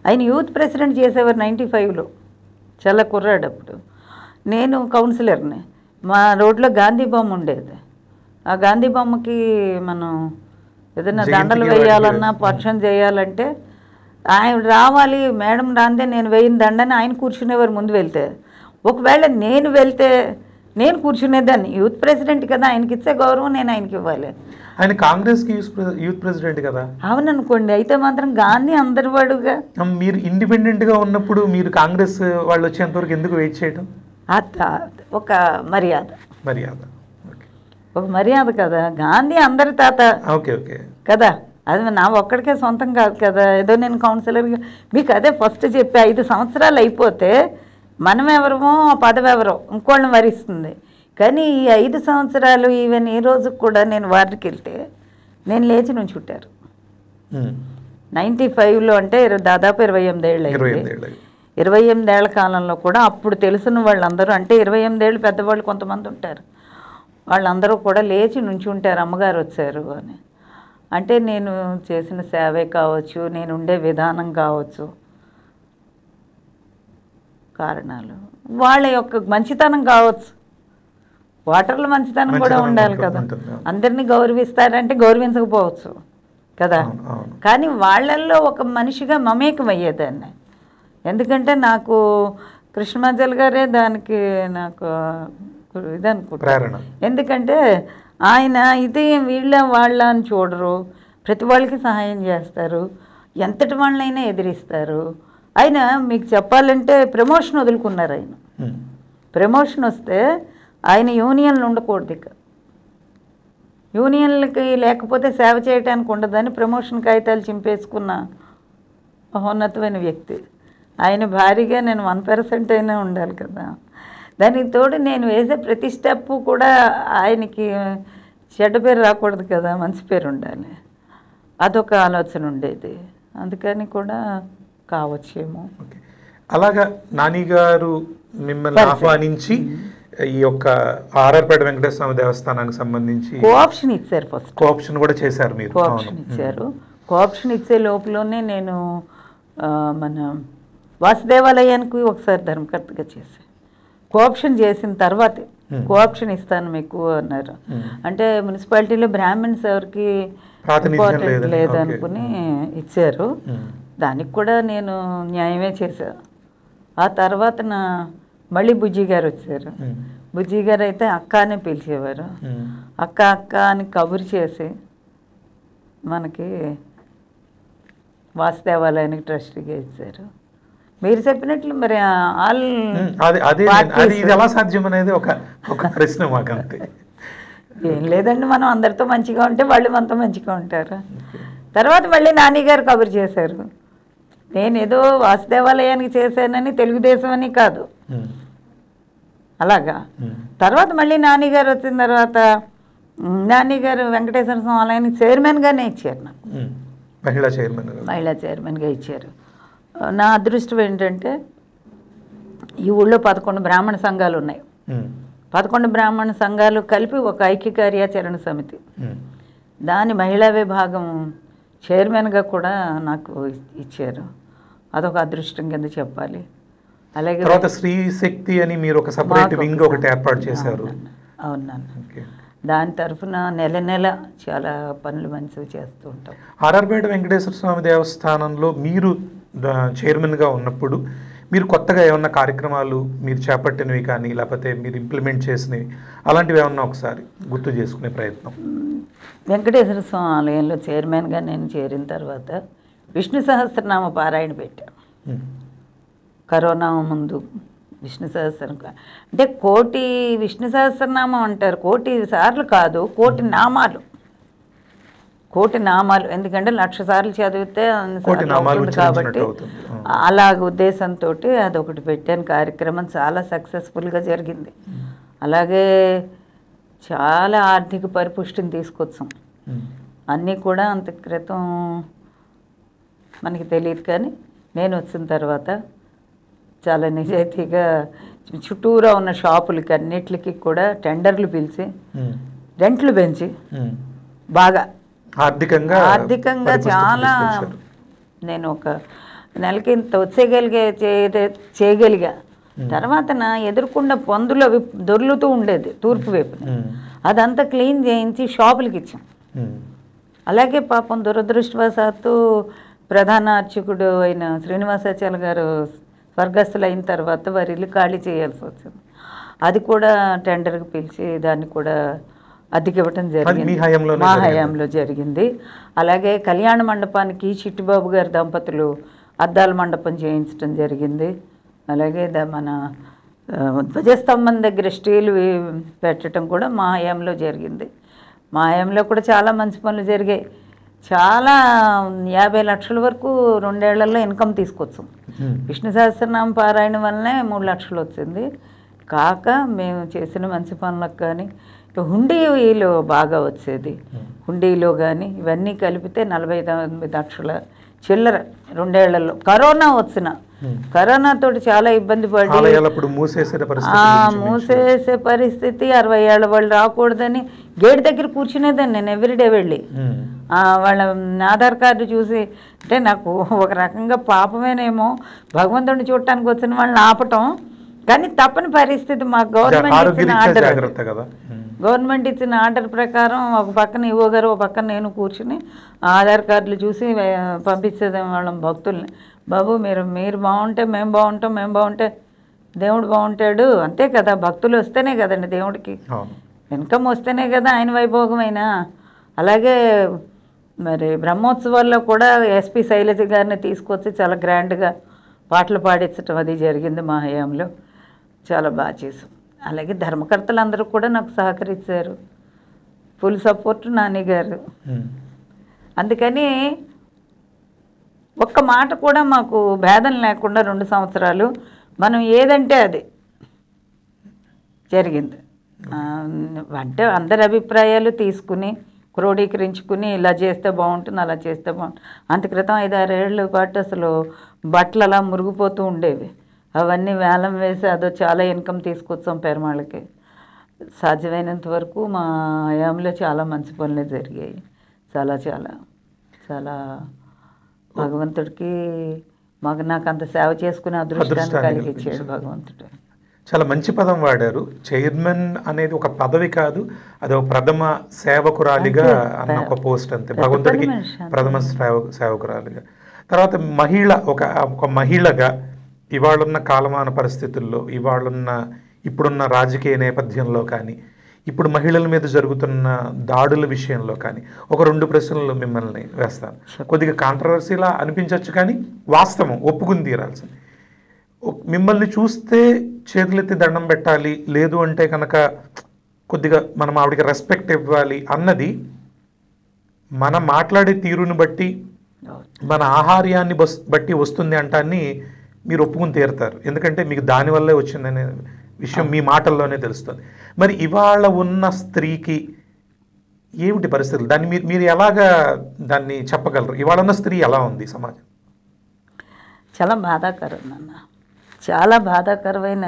ఆయన యూత్ ప్రెసిడెంట్ చేసేవారు నైంటీ ఫైవ్లో చాలా కుర్రాడు అప్పుడు నేను కౌన్సిలర్ని మా రోడ్లో గాంధీ బొమ్మ ఉండేది ఆ గాంధీ బొమ్మకి మనం ఏదైనా దండలు వేయాలన్నా పక్షం చేయాలంటే ఆయన రావాలి మేడం రాందే నేను వేయిన దండని ఆయన కూర్చునేవారు ముందు వెళ్తే ఒకవేళ నేను వెళ్తే నేను కూర్చునేదాన్ని యూత్ ప్రెసిడెంట్ కదా ఆయనకి ఇచ్చే గౌరవం నేను ఆయనకి ఇవ్వాలి ఆయన కాంగ్రెస్ కి యూత్ ప్రెసిడెంట్ కదా అవుననుకోండి అయితే మాత్రం గాంధీ అందరి వాడుగా మీరు ఇండిపెండెంట్ గా ఉన్నప్పుడు మీరు కాంగ్రెస్ వాళ్ళు వచ్చేంత వరకు ఎందుకు వెయిట్ చేయడం అత్త ఒక మర్యాద మర్యాద ఒక మర్యాద కదా గాంధీ అందరి తాత ఓకే ఓకే కదా అది నా ఒక్కడికే సొంతం కాదు కదా ఏదో నేను కౌన్సిలర్గా మీకు అదే ఫస్ట్ చెప్పి ఐదు సంవత్సరాలు అయిపోతే మనం ఎవరమో పదవి ఎవరో ఇంకోళ్ళని వరిస్తుంది కానీ ఈ ఐదు సంవత్సరాలు ఈవెన్ ఈ రోజుకు కూడా నేను వారికి వెళ్తే నేను లేచి నుంచి పుట్టారు నైంటీ ఫైవ్లో అంటే దాదాపు ఇరవై ఎనిమిది ఏళ్ళు అయింది ఇరవై ఎనిమిదేళ్ల కాలంలో కూడా అప్పుడు తెలిసిన వాళ్ళందరూ అంటే ఇరవై ఎనిమిదేళ్ళు పెద్దవాళ్ళు కొంతమంది ఉంటారు వాళ్ళందరూ కూడా లేచి నుంచి ఉంటారు అమ్మగారు వచ్చారు అని అంటే నేను చేసిన సేవే కావచ్చు నేను ఉండే విధానం కావచ్చు కారణాలు వాళ్ళ యొక్క మంచితనం కావచ్చు వాటర్లో మంచితనం కూడా ఉండాలి కదా అందరినీ గౌరవిస్తారంటే గౌరవించకపోవచ్చు కదా కానీ వాళ్ళల్లో ఒక మనిషిగా మమేకం అయ్యేదాన్ని ఎందుకంటే నాకు కృష్ణమాజల్ గారే దానికి నాకు ఇది అనుకుంటారు ఎందుకంటే ఆయన ఇది వీళ్ళ వాళ్ళ అని చూడరు ప్రతి వాళ్ళకి సహాయం చేస్తారు ఎంతటి వాళ్ళైనా ఎదిరిస్తారు ఆయన మీకు చెప్పాలంటే ప్రమోషన్ వదులుకున్నారు ఆయన ప్రమోషన్ వస్తే ఆయన యూనియన్లు ఉండకూడదు ఇక యూనియన్లకి లేకపోతే సేవ చేయడానికి ఉండదని ప్రమోషన్ కాగితాలు చింపేసుకున్న మహోన్నతమైన వ్యక్తి ఆయన భారీగా నేను వన్ పర్సెంట్ అయినా ఉండాలి కదా దానికి తోడు నేను వేసే ప్రతి స్టెప్ కూడా ఆయనకి చెడ్డ పేరు రాకూడదు కదా మంచి పేరు ఉండాలి అదొక ఆలోచన ఉండేది అందుకని కూడా కావచ్చేమో అలాగా నానిగారు మిమ్మల్ని ఆహ్వానించి ఈ యొక్క ఆర్ఆర్పేట వెంకటేశ్వర స్వామి దేవస్థానానికి సంబంధించి కోఆప్షన్ ఇచ్చారు ఫస్ట్ కోఆప్షన్ కూడా చేశారు మీరు కోఆప్షన్ ఇచ్చారు కోఆప్షన్ ఇచ్చే లోపలనే నేను మన వాసుదేవాలయానికి ఒకసారి ధర్మకర్తగా చేశాను కోఆప్షన్ చేసిన తర్వాతే కోఆప్షన్ ఇస్తాను మీకు అన్నారు అంటే మున్సిపాలిటీలో బ్రాహ్మణ్స్ ఎవరికి లేదనుకుని ఇచ్చారు దానికి కూడా నేను న్యాయమే చేశాను ఆ తర్వాత నా మళ్ళీ బుజ్జి గారు వచ్చారు బుజ్జి గారు అయితే అక్క అని పిలిచేవారు అక్క అక్క అని కబురు చేసి మనకి వాసుదేవాలయానికి ట్రస్ట్గా ఇచ్చారు మీరు చెప్పినట్లు మరి ఆల్ ఒక ఒక ప్రశ్న ఏం లేదండి మనం అందరితో మంచిగా ఉంటే వాళ్ళు మనతో మంచిగా ఉంటారు తర్వాత మళ్ళీ నాని గారు కబురు చేశారు నేను ఏదో వాసుదేవాలయానికి చేశానని తెలుగుదేశం అని కాదు అలాగా తర్వాత మళ్ళీ గారు వచ్చిన తర్వాత గారు వెంకటేశ్వర స్వామి ఆలయానికి చైర్మన్గానే ఇచ్చారు నాకు మహిళా చైర్మన్ మహిళా చైర్మన్గా ఇచ్చారు నా అదృష్టం ఏంటంటే ఈ ఊళ్ళో పదకొండు బ్రాహ్మణ సంఘాలు ఉన్నాయి పదకొండు బ్రాహ్మణ సంఘాలు కలిపి ఒక ఐక్య కార్యాచరణ సమితి దాని మహిళా విభాగం చైర్మన్గా కూడా నాకు ఇచ్చారు అదొక అదృష్టం కింద చెప్పాలి అలాగే తర్వాత స్త్రీ శక్తి అని మీరు ఒక సపరేట్ వింగ్ ఒకటి ఏర్పాటు చేశారు అవునా దాని తరఫున నెల నెల చాలా పనులు మంచివి చేస్తూ ఉంటాం ఆర్ఆర్పేట వెంకటేశ్వర స్వామి దేవస్థానంలో మీరు చైర్మన్గా ఉన్నప్పుడు మీరు కొత్తగా ఏమన్నా కార్యక్రమాలు మీరు చేపట్టినవి కానీ లేకపోతే మీరు ఇంప్లిమెంట్ చేసినవి అలాంటివి ఏమన్నా ఒకసారి గుర్తు చేసుకునే ప్రయత్నం వెంకటేశ్వర స్వామి ఆలయంలో చైర్మన్గా నేను చేరిన తర్వాత విష్ణు సహస్రనామ పారాయణ పెట్టాం కరోనా ముందు విష్ణు సహస్రం అంటే కోటి విష్ణు సహస్రనామం అంటారు కోటి సార్లు కాదు కోటి నామాలు కోటి నామాలు ఎందుకంటే లక్ష సార్లు చదివితే కాబట్టి అలా ఉద్దేశంతో అదొకటి పెట్టాను కార్యక్రమం చాలా సక్సెస్ఫుల్గా జరిగింది అలాగే చాలా ఆర్థిక పరిపుష్టిని తీసుకొచ్చాం అన్నీ కూడా అంత క్రితం మనకి తెలియదు కానీ నేను వచ్చిన తర్వాత చాలా నిజాయితీగా చుట్టూరా ఉన్న షాపులకి అన్నిటికి కూడా టెండర్లు పిలిచి రెంట్లు పెంచి బాగా ఆర్థికంగా ఆర్థికంగా చాలా నేను ఒక నెలకి ఇంత వచ్చేయగలిగే చేయగలిగా తర్వాత ఎదుర్కొన్న పందులు అవి దొర్లుతూ ఉండేది తూర్పు వైపు అదంతా క్లీన్ చేయించి షాపులకి ఇచ్చాం అలాగే పాపం దురదృష్టవశాత్తు ప్రధాన అర్చకుడు అయిన శ్రీనివాసాచార్య గారు స్వర్గస్థులు అయిన తర్వాత వారి ఇల్లు ఖాళీ చేయాల్సి వచ్చింది అది కూడా టెండర్కి పిలిచి దాన్ని కూడా అద్దెకివ్వటం జరిగింది మా హయాంలో జరిగింది అలాగే కళ్యాణ మండపానికి చిట్టుబాబు గారి దంపతులు అద్దాల మండపం చేయించడం జరిగింది అలాగే మన ధ్వజస్తంభం దగ్గర స్టీల్ పెట్టడం కూడా మా హయాంలో జరిగింది మా హయాంలో కూడా చాలా మంచి పనులు జరిగాయి చాలా యాభై లక్షల వరకు రెండేళ్లలో ఇన్కమ్ తీసుకొచ్చాం విష్ణు సహస్రనామ పారాయణ వల్లనే మూడు లక్షలు వచ్చింది కాక మేము చేసిన మంచి పనులకు కానీ హుండీలో బాగా వచ్చేది హుండీలో కానీ ఇవన్నీ కలిపితే నలభై తొమ్మిది లక్షల చిల్లర రెండేళ్లలో కరోనా వచ్చిన కరోనా తోటి చాలా ఇబ్బంది పడి మూసేసే పరిస్థితి అరవై ఏళ్ళ వాళ్ళు రాకూడదని గేట్ దగ్గర కూర్చునేదాన్ని నేను ఎవ్రీడే వెళ్ళి వాళ్ళ ఆధార్ కార్డు చూసి అంటే నాకు ఒక రకంగా పాపమేనేమో భగవంతుడిని చూడటానికి వచ్చిన వాళ్ళని ఆపటం కానీ తప్పని పరిస్థితి మా గవర్నమెంట్ ఇచ్చిన ఆర్డర్ గవర్నమెంట్ ఇచ్చిన ఆర్డర్ ప్రకారం ఒక పక్కన ఇవో గారు ఒక పక్కన నేను కూర్చుని ఆధార్ కార్డులు చూసి పంపించేదే వాళ్ళం భక్తుల్ని బాబు మీరు మీరు బాగుంటే మేము బాగుంటాం మేము బాగుంటే దేవుడు బాగుంటాడు అంతే కదా భక్తులు వస్తేనే కదండి దేవుడికి ఇన్కమ్ వస్తేనే కదా ఆయన వైభోగమైనా అలాగే మరి బ్రహ్మోత్సవాల్లో కూడా ఎస్పి శైలజ గారిని తీసుకొచ్చి చాలా గ్రాండ్గా పాటలు పాడించడం అది జరిగింది మా హయాంలో చాలా బాగా చేసాం అలాగే ధర్మకర్తలందరూ కూడా నాకు సహకరించారు ఫుల్ సపోర్ట్ నాని గారు అందుకని ఒక్క మాట కూడా మాకు భేదం లేకుండా రెండు సంవత్సరాలు మనం ఏదంటే అది జరిగింది అంటే అందరి అభిప్రాయాలు తీసుకుని క్రోడీకరించుకుని ఇలా చేస్తే బాగుంటుంది అలా చేస్తే బాగుంటుంది అంత క్రితం ఐదారేళ్ళు పాటు అసలు బట్టలు అలా మురిగిపోతూ ఉండేవి అవన్నీ వేలం వేసి అదో చాలా ఇన్కమ్ తీసుకొచ్చాం పెరమాళ్ళకి సాధ్యమైనంత వరకు మా హయాంలో చాలా మంచి పనులే జరిగాయి చాలా చాలా చాలా భగవంతుడికి మాకు నాకు అంత సేవ చేసుకునే అదృష్టాన్ని కలిగించాడు భగవంతుడు చాలా మంచి పదం వాడారు చైర్మన్ అనేది ఒక పదవి కాదు అది ఒక ప్రథమ సేవకురాలిగా అన్న ఒక పోస్ట్ అంతే భగవంతుడికి ప్రథమ సేవకురాలిగా తర్వాత మహిళ ఒక ఒక మహిళగా ఇవాళున్న కాలమాన పరిస్థితుల్లో ఇవాళున్న ఇప్పుడున్న రాజకీయ నేపథ్యంలో కానీ ఇప్పుడు మహిళల మీద జరుగుతున్న దాడుల విషయంలో కానీ ఒక రెండు ప్రశ్నలు మిమ్మల్ని వేస్తాను కొద్దిగా కాంట్రవర్సీలా అనిపించవచ్చు కానీ వాస్తవం ఒప్పుకుని తీరాల్సింది మిమ్మల్ని చూస్తే చేతులెత్తి దండం పెట్టాలి లేదు అంటే కనుక కొద్దిగా మనం ఆవిడకి రెస్పెక్ట్ ఇవ్వాలి అన్నది మనం మాట్లాడే తీరుని బట్టి మన ఆహార్యాన్ని బస్ బట్టి వస్తుంది అంటాన్ని మీరు ఒప్పుకుని తీరుతారు ఎందుకంటే మీకు దానివల్లే వచ్చిందనే విషయం మీ మాటల్లోనే తెలుస్తుంది మరి ఇవాళ ఉన్న స్త్రీకి ఏమిటి పరిస్థితులు దాన్ని మీరు మీరు ఎలాగా దాన్ని చెప్పగలరు ఇవాళ ఉన్న స్త్రీ ఎలా ఉంది సమాజం చాలా బాధాకరం అన్నా చాలా బాధాకరమైన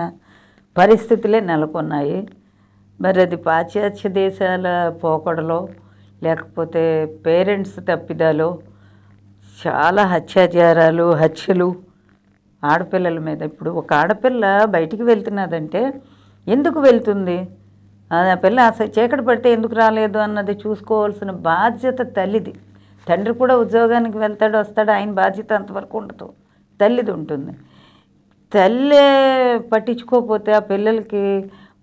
పరిస్థితులే నెలకొన్నాయి మరి అది పాశ్చాత్య దేశాల పోకడలో లేకపోతే పేరెంట్స్ తప్పిదాలో చాలా హత్యాచారాలు హత్యలు ఆడపిల్లల మీద ఇప్పుడు ఒక ఆడపిల్ల బయటికి వెళ్తున్నదంటే ఎందుకు వెళ్తుంది ఆ పిల్ల అసలు చీకటి పడితే ఎందుకు రాలేదు అన్నది చూసుకోవాల్సిన బాధ్యత తల్లిది తండ్రి కూడా ఉద్యోగానికి వెళ్తాడు వస్తాడు ఆయన బాధ్యత అంతవరకు ఉండదు తల్లిది ఉంటుంది తల్లే పట్టించుకోకపోతే ఆ పిల్లలకి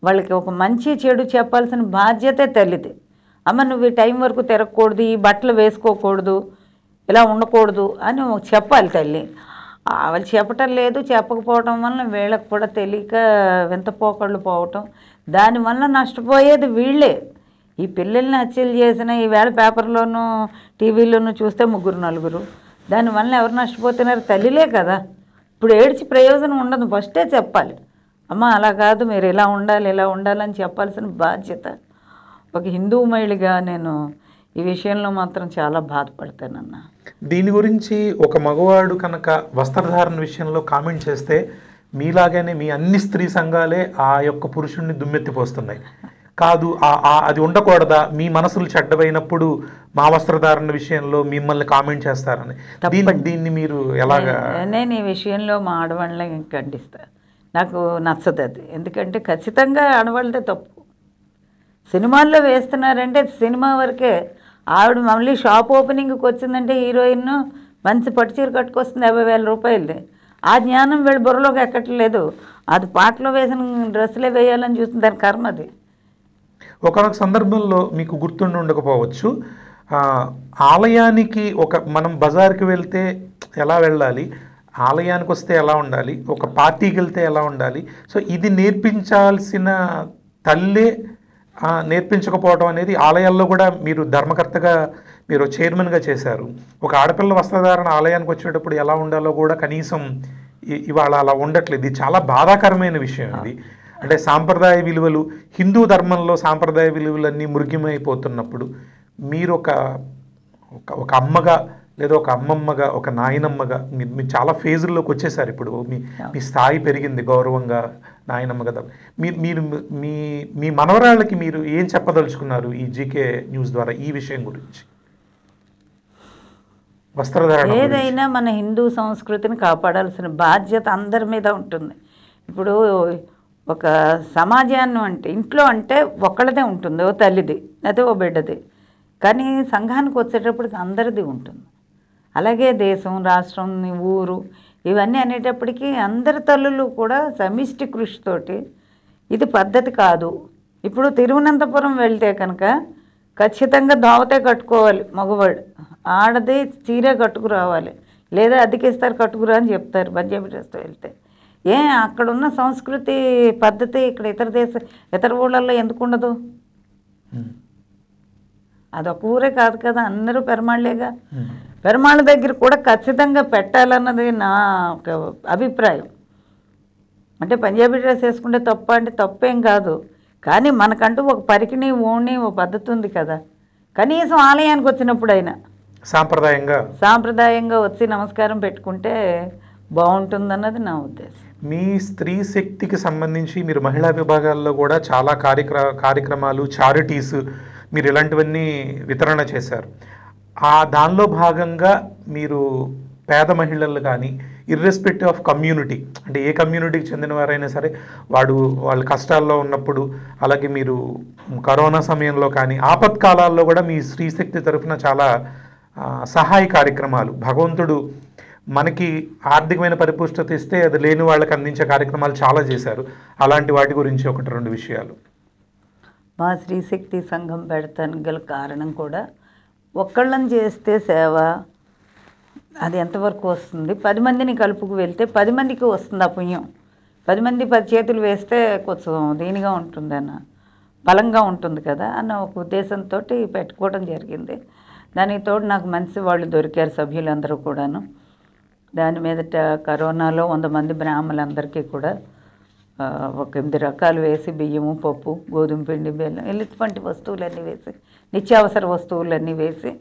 వాళ్ళకి ఒక మంచి చెడు చెప్పాల్సిన బాధ్యతే తల్లిది అమ్మ నువ్వు ఈ టైం వరకు తిరగకూడదు ఈ బట్టలు వేసుకోకూడదు ఇలా ఉండకూడదు అని చెప్పాలి తల్లి వాళ్ళు చెప్పటం లేదు చెప్పకపోవటం వల్ల వీళ్ళకి కూడా తెలియక వింతపోకళ్ళు పోవటం దానివల్ల నష్టపోయేది వీళ్ళే ఈ పిల్లల్ని హత్యలు చేసిన ఈవేళ పేపర్లోనూ టీవీలోనూ చూస్తే ముగ్గురు నలుగురు దానివల్ల ఎవరు నష్టపోతున్నారు తల్లిలే కదా ఇప్పుడు ఏడ్చి ప్రయోజనం ఉండదు ఫస్టే చెప్పాలి అమ్మ అలా కాదు మీరు ఇలా ఉండాలి ఇలా ఉండాలని చెప్పాల్సిన బాధ్యత ఒక హిందూ మహిళగా నేను ఈ విషయంలో మాత్రం చాలా బాధపడతానన్న దీని గురించి ఒక మగవాడు కనుక వస్త్రధారణ విషయంలో కామెంట్ చేస్తే మీలాగానే మీ అన్ని స్త్రీ సంఘాలే ఆ యొక్క పురుషుణ్ణి దుమ్మెత్తిపోస్తున్నాయి కాదు అది ఉండకూడదా మీ మనసులు చెడ్డవైనప్పుడు మా వస్త్రధారణ విషయంలో మిమ్మల్ని కామెంట్ చేస్తారని దీన్ని మీరు ఎలాగా నేను ఈ విషయంలో మా ఆడవాళ్ళని ఖండిస్తాను నాకు నచ్చదు అది ఎందుకంటే ఖచ్చితంగా ఆడవాళ్ళదే తప్పు సినిమాల్లో వేస్తున్నారంటే సినిమా వరకే ఆవిడ మళ్ళీ షాప్ ఓపెనింగ్కి వచ్చిందంటే హీరోయిన్ మంచి పట్టు చీర కట్టుకొస్తుంది యాభై వేల రూపాయలది ఆ జ్ఞానం వీళ్ళు బుర్రలోకి ఎక్కట్లేదు అది పాటలో వేసిన డ్రెస్సులే వేయాలని చూస్తుంది దాని కర్మది అది ఒకనొక సందర్భంలో మీకు గుర్తుండి ఉండకపోవచ్చు ఆలయానికి ఒక మనం బజార్కి వెళ్తే ఎలా వెళ్ళాలి ఆలయానికి వస్తే ఎలా ఉండాలి ఒక పార్టీకి వెళ్తే ఎలా ఉండాలి సో ఇది నేర్పించాల్సిన తల్లే నేర్పించకపోవడం అనేది ఆలయాల్లో కూడా మీరు ధర్మకర్తగా మీరు చైర్మన్గా చేశారు ఒక ఆడపిల్ల వస్త్రధారణ ఆలయానికి వచ్చేటప్పుడు ఎలా ఉండాలో కూడా కనీసం ఇవాళ అలా ఉండట్లేదు ఇది చాలా బాధాకరమైన విషయం ఇది అంటే సాంప్రదాయ విలువలు హిందూ ధర్మంలో సాంప్రదాయ విలువలన్నీ మృగ్యమైపోతున్నప్పుడు మీరు ఒక ఒక అమ్మగా లేదా ఒక అమ్మమ్మగా ఒక నాయనమ్మగా మీరు మీరు చాలా ఫేజుల్లోకి వచ్చేసారు ఇప్పుడు మీ మీ స్థాయి పెరిగింది గౌరవంగా నాయనమ్మగా మీరు మీరు మీ మీ మనవరాళ్ళకి మీరు ఏం చెప్పదలుచుకున్నారు ఈ జీకే న్యూస్ ద్వారా ఈ విషయం గురించి వస్త్రధారణ ఏదైనా మన హిందూ సంస్కృతిని కాపాడాల్సిన బాధ్యత అందరి మీద ఉంటుంది ఇప్పుడు ఒక సమాజాన్ని అంటే ఇంట్లో అంటే ఒకళ్ళదే ఉంటుంది ఓ తల్లిది లేదా ఓ బిడ్డది కానీ సంఘానికి వచ్చేటప్పటికి అందరిది ఉంటుంది అలాగే దేశం రాష్ట్రం ఊరు ఇవన్నీ అనేటప్పటికీ అందరి తల్లులు కూడా సమిష్టి కృషితోటి ఇది పద్ధతి కాదు ఇప్పుడు తిరువనంతపురం వెళ్తే కనుక ఖచ్చితంగా దోవతే కట్టుకోవాలి మగవాడు ఆడది చీరే కట్టుకురావాలి లేదా అద్దెకిస్తారు కట్టుకురా అని చెప్తారు పంజాబీ డ్రెస్తో వెళ్తే ఏ అక్కడున్న సంస్కృతి పద్ధతి ఇక్కడ ఇతర దేశ ఇతర ఊళ్ళల్లో ఎందుకు ఉండదు అదొక ఊరే కాదు కదా అందరూ పెరమాళ్ళేగా పెరమాళ్ళ దగ్గర కూడా ఖచ్చితంగా పెట్టాలన్నది నా ఒక అభిప్రాయం అంటే పంజాబీ డ్రెస్ వేసుకుంటే తప్ప అంటే తప్పేం కాదు కానీ మనకంటూ ఒక పరికిణి ఓణి ఓ పద్ధతి ఉంది కదా కనీసం ఆలయానికి వచ్చినప్పుడు అయినా సాంప్రదాయంగా సాంప్రదాయంగా వచ్చి నమస్కారం పెట్టుకుంటే బాగుంటుందన్నది నా ఉద్దేశం మీ స్త్రీ శక్తికి సంబంధించి మీరు మహిళా విభాగాల్లో కూడా చాలా కార్యక్ర కార్యక్రమాలు చారిటీస్ మీరు ఇలాంటివన్నీ వితరణ చేశారు ఆ దానిలో భాగంగా మీరు పేద మహిళలు కానీ ఇర్రెస్పెక్టివ్ ఆఫ్ కమ్యూనిటీ అంటే ఏ కమ్యూనిటీకి చెందినవారైనా సరే వాడు వాళ్ళ కష్టాల్లో ఉన్నప్పుడు అలాగే మీరు కరోనా సమయంలో కానీ ఆపత్కాలాల్లో కూడా మీ స్త్రీశక్తి తరఫున చాలా సహాయ కార్యక్రమాలు భగవంతుడు మనకి ఆర్థికమైన పరిపుష్టత ఇస్తే అది లేని వాళ్ళకి అందించే కార్యక్రమాలు చాలా చేశారు అలాంటి వాటి గురించి ఒకటి రెండు విషయాలు మా శక్తి సంఘం పెడతానికి గల కారణం కూడా ఒక్కళ్ళని చేస్తే సేవ అది ఎంతవరకు వస్తుంది పది మందిని కలుపుకు వెళ్తే పది మందికి వస్తుంది ఆ పుణ్యం పది మంది పది చేతులు వేస్తే కొంచెం దీనిగా ఉంటుందన్న బలంగా ఉంటుంది కదా అన్న ఒక ఉద్దేశంతో పెట్టుకోవడం జరిగింది దానికి తోడు నాకు మంచి వాళ్ళు దొరికారు సభ్యులందరూ కూడాను దాని మీదట కరోనాలో వంద మంది బ్రాహ్మలందరికీ కూడా ఒక ఎనిమిది రకాలు వేసి బియ్యము పప్పు గోధుమ పిండి బెల్లం ఇటువంటి వస్తువులన్నీ వేసి నిత్యావసర వస్తువులన్నీ వేసి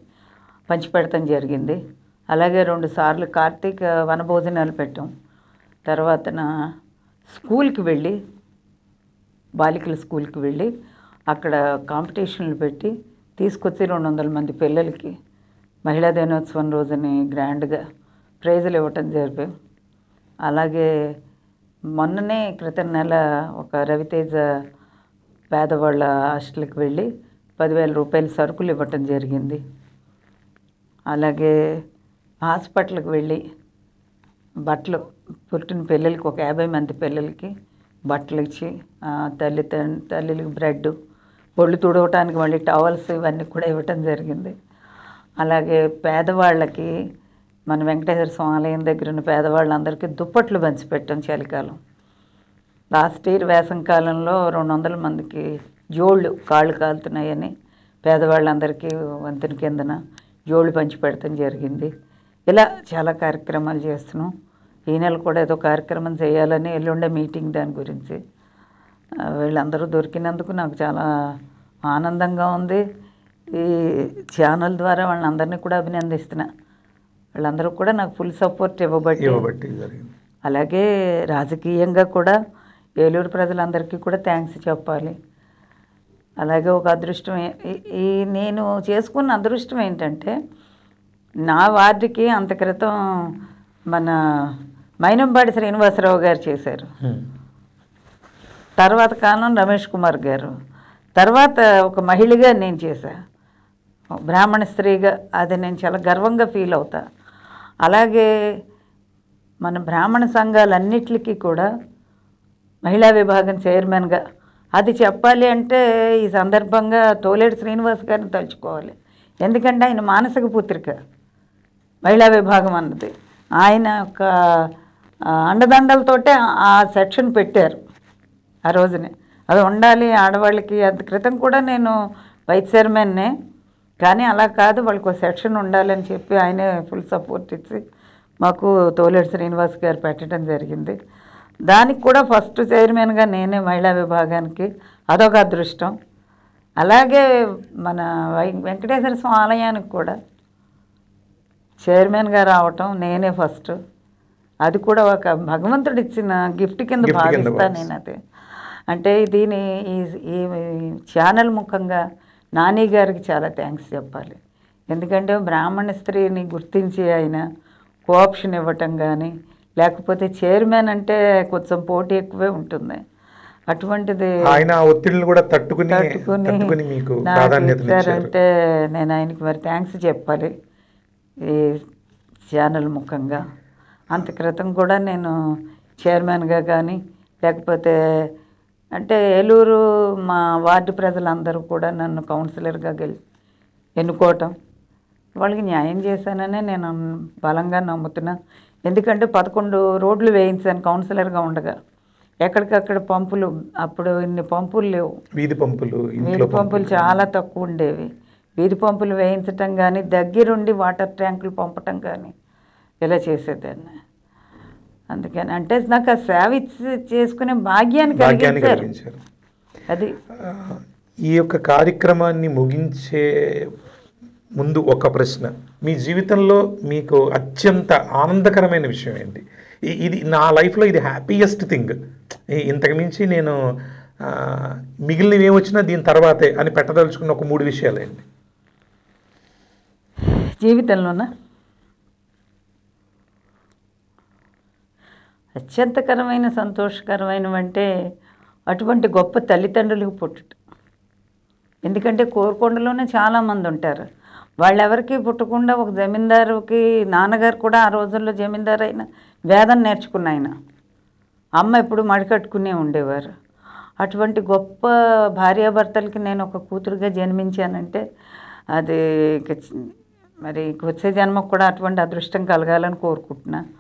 పంచిపెడతాం జరిగింది అలాగే రెండు సార్లు కార్తీక వనభోజనాలు పెట్టాం తర్వాత స్కూల్కి వెళ్ళి బాలికల స్కూల్కి వెళ్ళి అక్కడ కాంపిటీషన్లు పెట్టి తీసుకొచ్చి రెండు వందల మంది పిల్లలకి మహిళా దినోత్సవం రోజుని గ్రాండ్గా ప్రైజులు ఇవ్వటం జరిపాం అలాగే మొన్ననే క్రితం నెల ఒక రవితేజ పేదవాళ్ళ హాస్టల్కి వెళ్ళి పదివేల రూపాయలు సరుకులు ఇవ్వటం జరిగింది అలాగే హాస్పిటల్కి వెళ్ళి బట్టలు పుట్టిన పిల్లలకి ఒక యాభై మంది పిల్లలకి బట్టలు ఇచ్చి తల్లి తల్లికి బ్రెడ్ ఒళ్ళు తుడవటానికి మళ్ళీ టవల్స్ ఇవన్నీ కూడా ఇవ్వటం జరిగింది అలాగే పేదవాళ్ళకి మన వెంకటేశ్వర స్వామి ఆలయం దగ్గర ఉన్న పేదవాళ్ళందరికీ దుప్పట్లు పంచిపెట్టాం చలికాలం లాస్ట్ ఇయర్ వేసం కాలంలో రెండు వందల మందికి జోళ్ళు కాళ్ళు కాలుతున్నాయని పేదవాళ్ళందరికీ వంతెన కిందన జోళ్ళు పంచిపెడతాం జరిగింది ఇలా చాలా కార్యక్రమాలు చేస్తున్నాం ఈ నెల కూడా ఏదో కార్యక్రమం చేయాలని ఎల్లుండే మీటింగ్ దాని గురించి వీళ్ళందరూ దొరికినందుకు నాకు చాలా ఆనందంగా ఉంది ఈ ఛానల్ ద్వారా వాళ్ళని కూడా అభినందిస్తున్నాను వాళ్ళందరూ కూడా నాకు ఫుల్ సపోర్ట్ ఇవ్వబట్టి ఇవ్వబట్టి అలాగే రాజకీయంగా కూడా ఏలూరు ప్రజలందరికీ కూడా థ్యాంక్స్ చెప్పాలి అలాగే ఒక అదృష్టం ఈ నేను చేసుకున్న అదృష్టం ఏంటంటే నా వార్డుకి అంత క్రితం మన మైనంబాడి శ్రీనివాసరావు గారు చేశారు తర్వాత కాలం రమేష్ కుమార్ గారు తర్వాత ఒక మహిళగా నేను చేశాను బ్రాహ్మణ స్త్రీగా అది నేను చాలా గర్వంగా ఫీల్ అవుతాను అలాగే మన బ్రాహ్మణ సంఘాలన్నిటికీ కూడా మహిళా విభాగం చైర్మన్గా అది చెప్పాలి అంటే ఈ సందర్భంగా తోలేడు శ్రీనివాస్ గారిని తలుచుకోవాలి ఎందుకంటే ఆయన మానసిక పుత్రిక మహిళా విభాగం అన్నది ఆయన ఒక అండదండలతోటే ఆ సెక్షన్ పెట్టారు ఆ రోజునే అది ఉండాలి ఆడవాళ్ళకి అంత క్రితం కూడా నేను వైస్ చైర్మన్నే కానీ అలా కాదు వాళ్ళకు సెక్షన్ ఉండాలని చెప్పి ఆయనే ఫుల్ సపోర్ట్ ఇచ్చి మాకు తోలేడు శ్రీనివాస్ గారు పెట్టడం జరిగింది దానికి కూడా ఫస్ట్ చైర్మన్గా నేనే మహిళా విభాగానికి అదొక అదృష్టం అలాగే మన వెంకటేశ్వర స్వామి ఆలయానికి కూడా చైర్మన్గా రావటం నేనే ఫస్ట్ అది కూడా ఒక భగవంతుడు ఇచ్చిన గిఫ్ట్ కింద భావిస్తాను నేను అది అంటే దీని ఈ ఛానల్ ముఖంగా నాని గారికి చాలా థ్యాంక్స్ చెప్పాలి ఎందుకంటే బ్రాహ్మణ స్త్రీని గుర్తించి ఆయన కోఆప్షన్ ఇవ్వటం కానీ లేకపోతే చైర్మన్ అంటే కొంచెం పోటీ ఎక్కువే ఉంటుంది అటువంటిది ఆయన ఒత్తిడిని కూడా తట్టుకుని తట్టుకుని మీకు అంటే నేను ఆయనకి మరి థ్యాంక్స్ చెప్పాలి ఈ ఛానల్ ముఖంగా అంత క్రితం కూడా నేను చైర్మన్గా కానీ లేకపోతే అంటే ఏలూరు మా వార్డు ప్రజలందరూ కూడా నన్ను కౌన్సిలర్గా గెలి ఎన్నుకోవటం వాళ్ళకి న్యాయం చేశాననే నేను బలంగా నమ్ముతున్నా ఎందుకంటే పదకొండు రోడ్లు వేయించాను కౌన్సిలర్గా ఉండగా ఎక్కడికక్కడ పంపులు అప్పుడు ఇన్ని పంపులు లేవు వీధి పంపులు వీధి పంపులు చాలా తక్కువ ఉండేవి వీధి పంపులు వేయించటం కానీ దగ్గరుండి వాటర్ ట్యాంకులు పంపటం కానీ ఇలా చేసేదాన్ని అందుకని అంటే నాకు ఆ సేవ చేసుకునే భాగ్యాన్ని కలిగించారు అది ఈ యొక్క కార్యక్రమాన్ని ముగించే ముందు ఒక ప్రశ్న మీ జీవితంలో మీకు అత్యంత ఆనందకరమైన విషయం ఏంటి ఇది నా లైఫ్లో ఇది హ్యాపీయెస్ట్ థింగ్ ఇంతకుమించి నేను మిగిలినవి ఏమొచ్చినా దీని తర్వాతే అని పెట్టదలుచుకున్న ఒక మూడు విషయాలు ఏంటి జీవితంలోనా అత్యంతకరమైన సంతోషకరమైన అంటే అటువంటి గొప్ప తల్లిదండ్రులకు పుట్టుట ఎందుకంటే కోరుకొండలోనే చాలామంది ఉంటారు వాళ్ళెవరికి పుట్టకుండా ఒక జమీందారుకి నాన్నగారు కూడా ఆ రోజుల్లో జమీందారు అయిన వేదం నేర్చుకున్న ఆయన అమ్మ ఎప్పుడు మడికట్టుకునే ఉండేవారు అటువంటి గొప్ప భార్యాభర్తలకి నేను ఒక కూతురుగా జన్మించానంటే అది మరి వచ్చే జన్మకు కూడా అటువంటి అదృష్టం కలగాలని కోరుకుంటున్నాను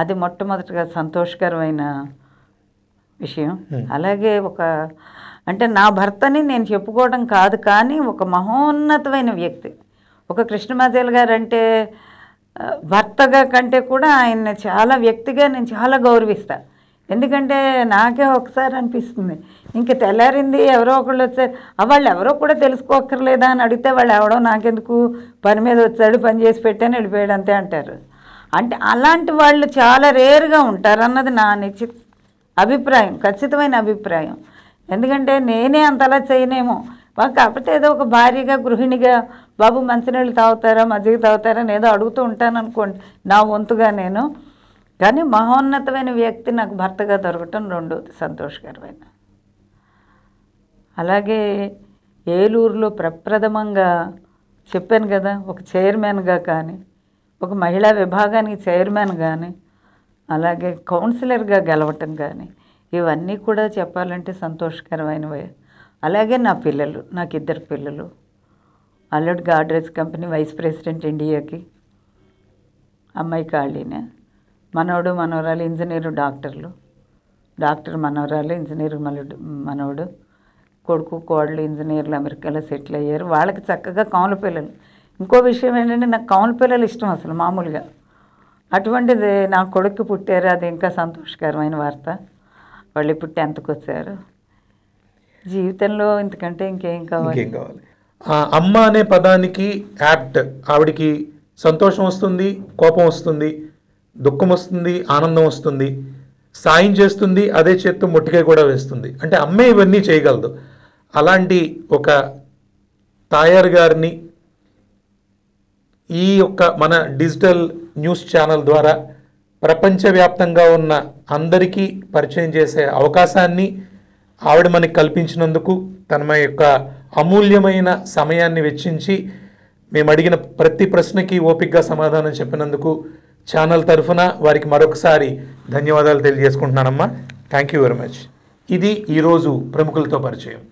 అది మొట్టమొదటిగా సంతోషకరమైన విషయం hmm. అలాగే ఒక అంటే నా భర్తని నేను చెప్పుకోవడం కాదు కానీ ఒక మహోన్నతమైన వ్యక్తి ఒక కృష్ణమాజేల్ గారు అంటే భర్తగా కంటే కూడా ఆయన చాలా వ్యక్తిగా నేను చాలా గౌరవిస్తా ఎందుకంటే నాకే ఒకసారి అనిపిస్తుంది ఇంక తెల్లారింది ఎవరో ఒకళ్ళు వచ్చారు వాళ్ళు ఎవరో కూడా తెలుసుకోకర్లేదా అని అడిగితే వాళ్ళు ఎవడో నాకెందుకు పని మీద వచ్చాడు పని చేసి పెట్టాను వెళ్ళిపోయాడు అంతే అంటారు అంటే అలాంటి వాళ్ళు చాలా రేర్గా ఉంటారు అన్నది నా నిశ్చి అభిప్రాయం ఖచ్చితమైన అభిప్రాయం ఎందుకంటే నేనే అంతలా చేయనేమో కాకపోతే ఏదో ఒక భార్యగా గృహిణిగా బాబు మంచినీళ్ళు తాగుతారా మజ్జిగ తాగుతారా అని ఏదో అడుగుతూ ఉంటాను అనుకోండి నా వంతుగా నేను కానీ మహోన్నతమైన వ్యక్తి నాకు భర్తగా దొరకటం రెండోది సంతోషకరమైన అలాగే ఏలూరులో ప్రప్రథమంగా చెప్పాను కదా ఒక చైర్మన్గా కానీ ఒక మహిళా విభాగానికి చైర్మన్ కానీ అలాగే కౌన్సిలర్గా గెలవటం కానీ ఇవన్నీ కూడా చెప్పాలంటే సంతోషకరమైనవి అలాగే నా పిల్లలు నాకు ఇద్దరు పిల్లలు అల్లుడు గాడ్రేజ్ కంపెనీ వైస్ ప్రెసిడెంట్ ఇండియాకి అమ్మాయి కాళీనే మనవడు మనవరాలు ఇంజనీరు డాక్టర్లు డాక్టర్ మనవరాలు ఇంజనీర్ మనడు మనవడు కొడుకు కోడలు ఇంజనీర్లు అమెరికాలో సెటిల్ అయ్యారు వాళ్ళకి చక్కగా కౌల పిల్లలు ఇంకో విషయం ఏంటంటే నాకు కౌన్ పిల్లలు ఇష్టం అసలు మామూలుగా అటువంటిది నా కొడుకు పుట్టారు అది ఇంకా సంతోషకరమైన వార్త వాళ్ళు ఇప్పుడు టెన్త్కి వచ్చారు జీవితంలో ఇంతకంటే ఇంకేం కావాలి కావాలి అమ్మ అనే పదానికి యాప్ట్ ఆవిడికి సంతోషం వస్తుంది కోపం వస్తుంది దుఃఖం వస్తుంది ఆనందం వస్తుంది సాయం చేస్తుంది అదే చేత్తో ముట్టికాయ కూడా వేస్తుంది అంటే అమ్మే ఇవన్నీ చేయగలదు అలాంటి ఒక తాయారు గారిని ఈ యొక్క మన డిజిటల్ న్యూస్ ఛానల్ ద్వారా ప్రపంచవ్యాప్తంగా ఉన్న అందరికీ పరిచయం చేసే అవకాశాన్ని ఆవిడ మనకి కల్పించినందుకు తన మా యొక్క అమూల్యమైన సమయాన్ని వెచ్చించి మేము అడిగిన ప్రతి ప్రశ్నకి ఓపికగా సమాధానం చెప్పినందుకు ఛానల్ తరఫున వారికి మరొకసారి ధన్యవాదాలు తెలియజేసుకుంటున్నానమ్మా థ్యాంక్ యూ వెరీ మచ్ ఇది ఈరోజు ప్రముఖులతో పరిచయం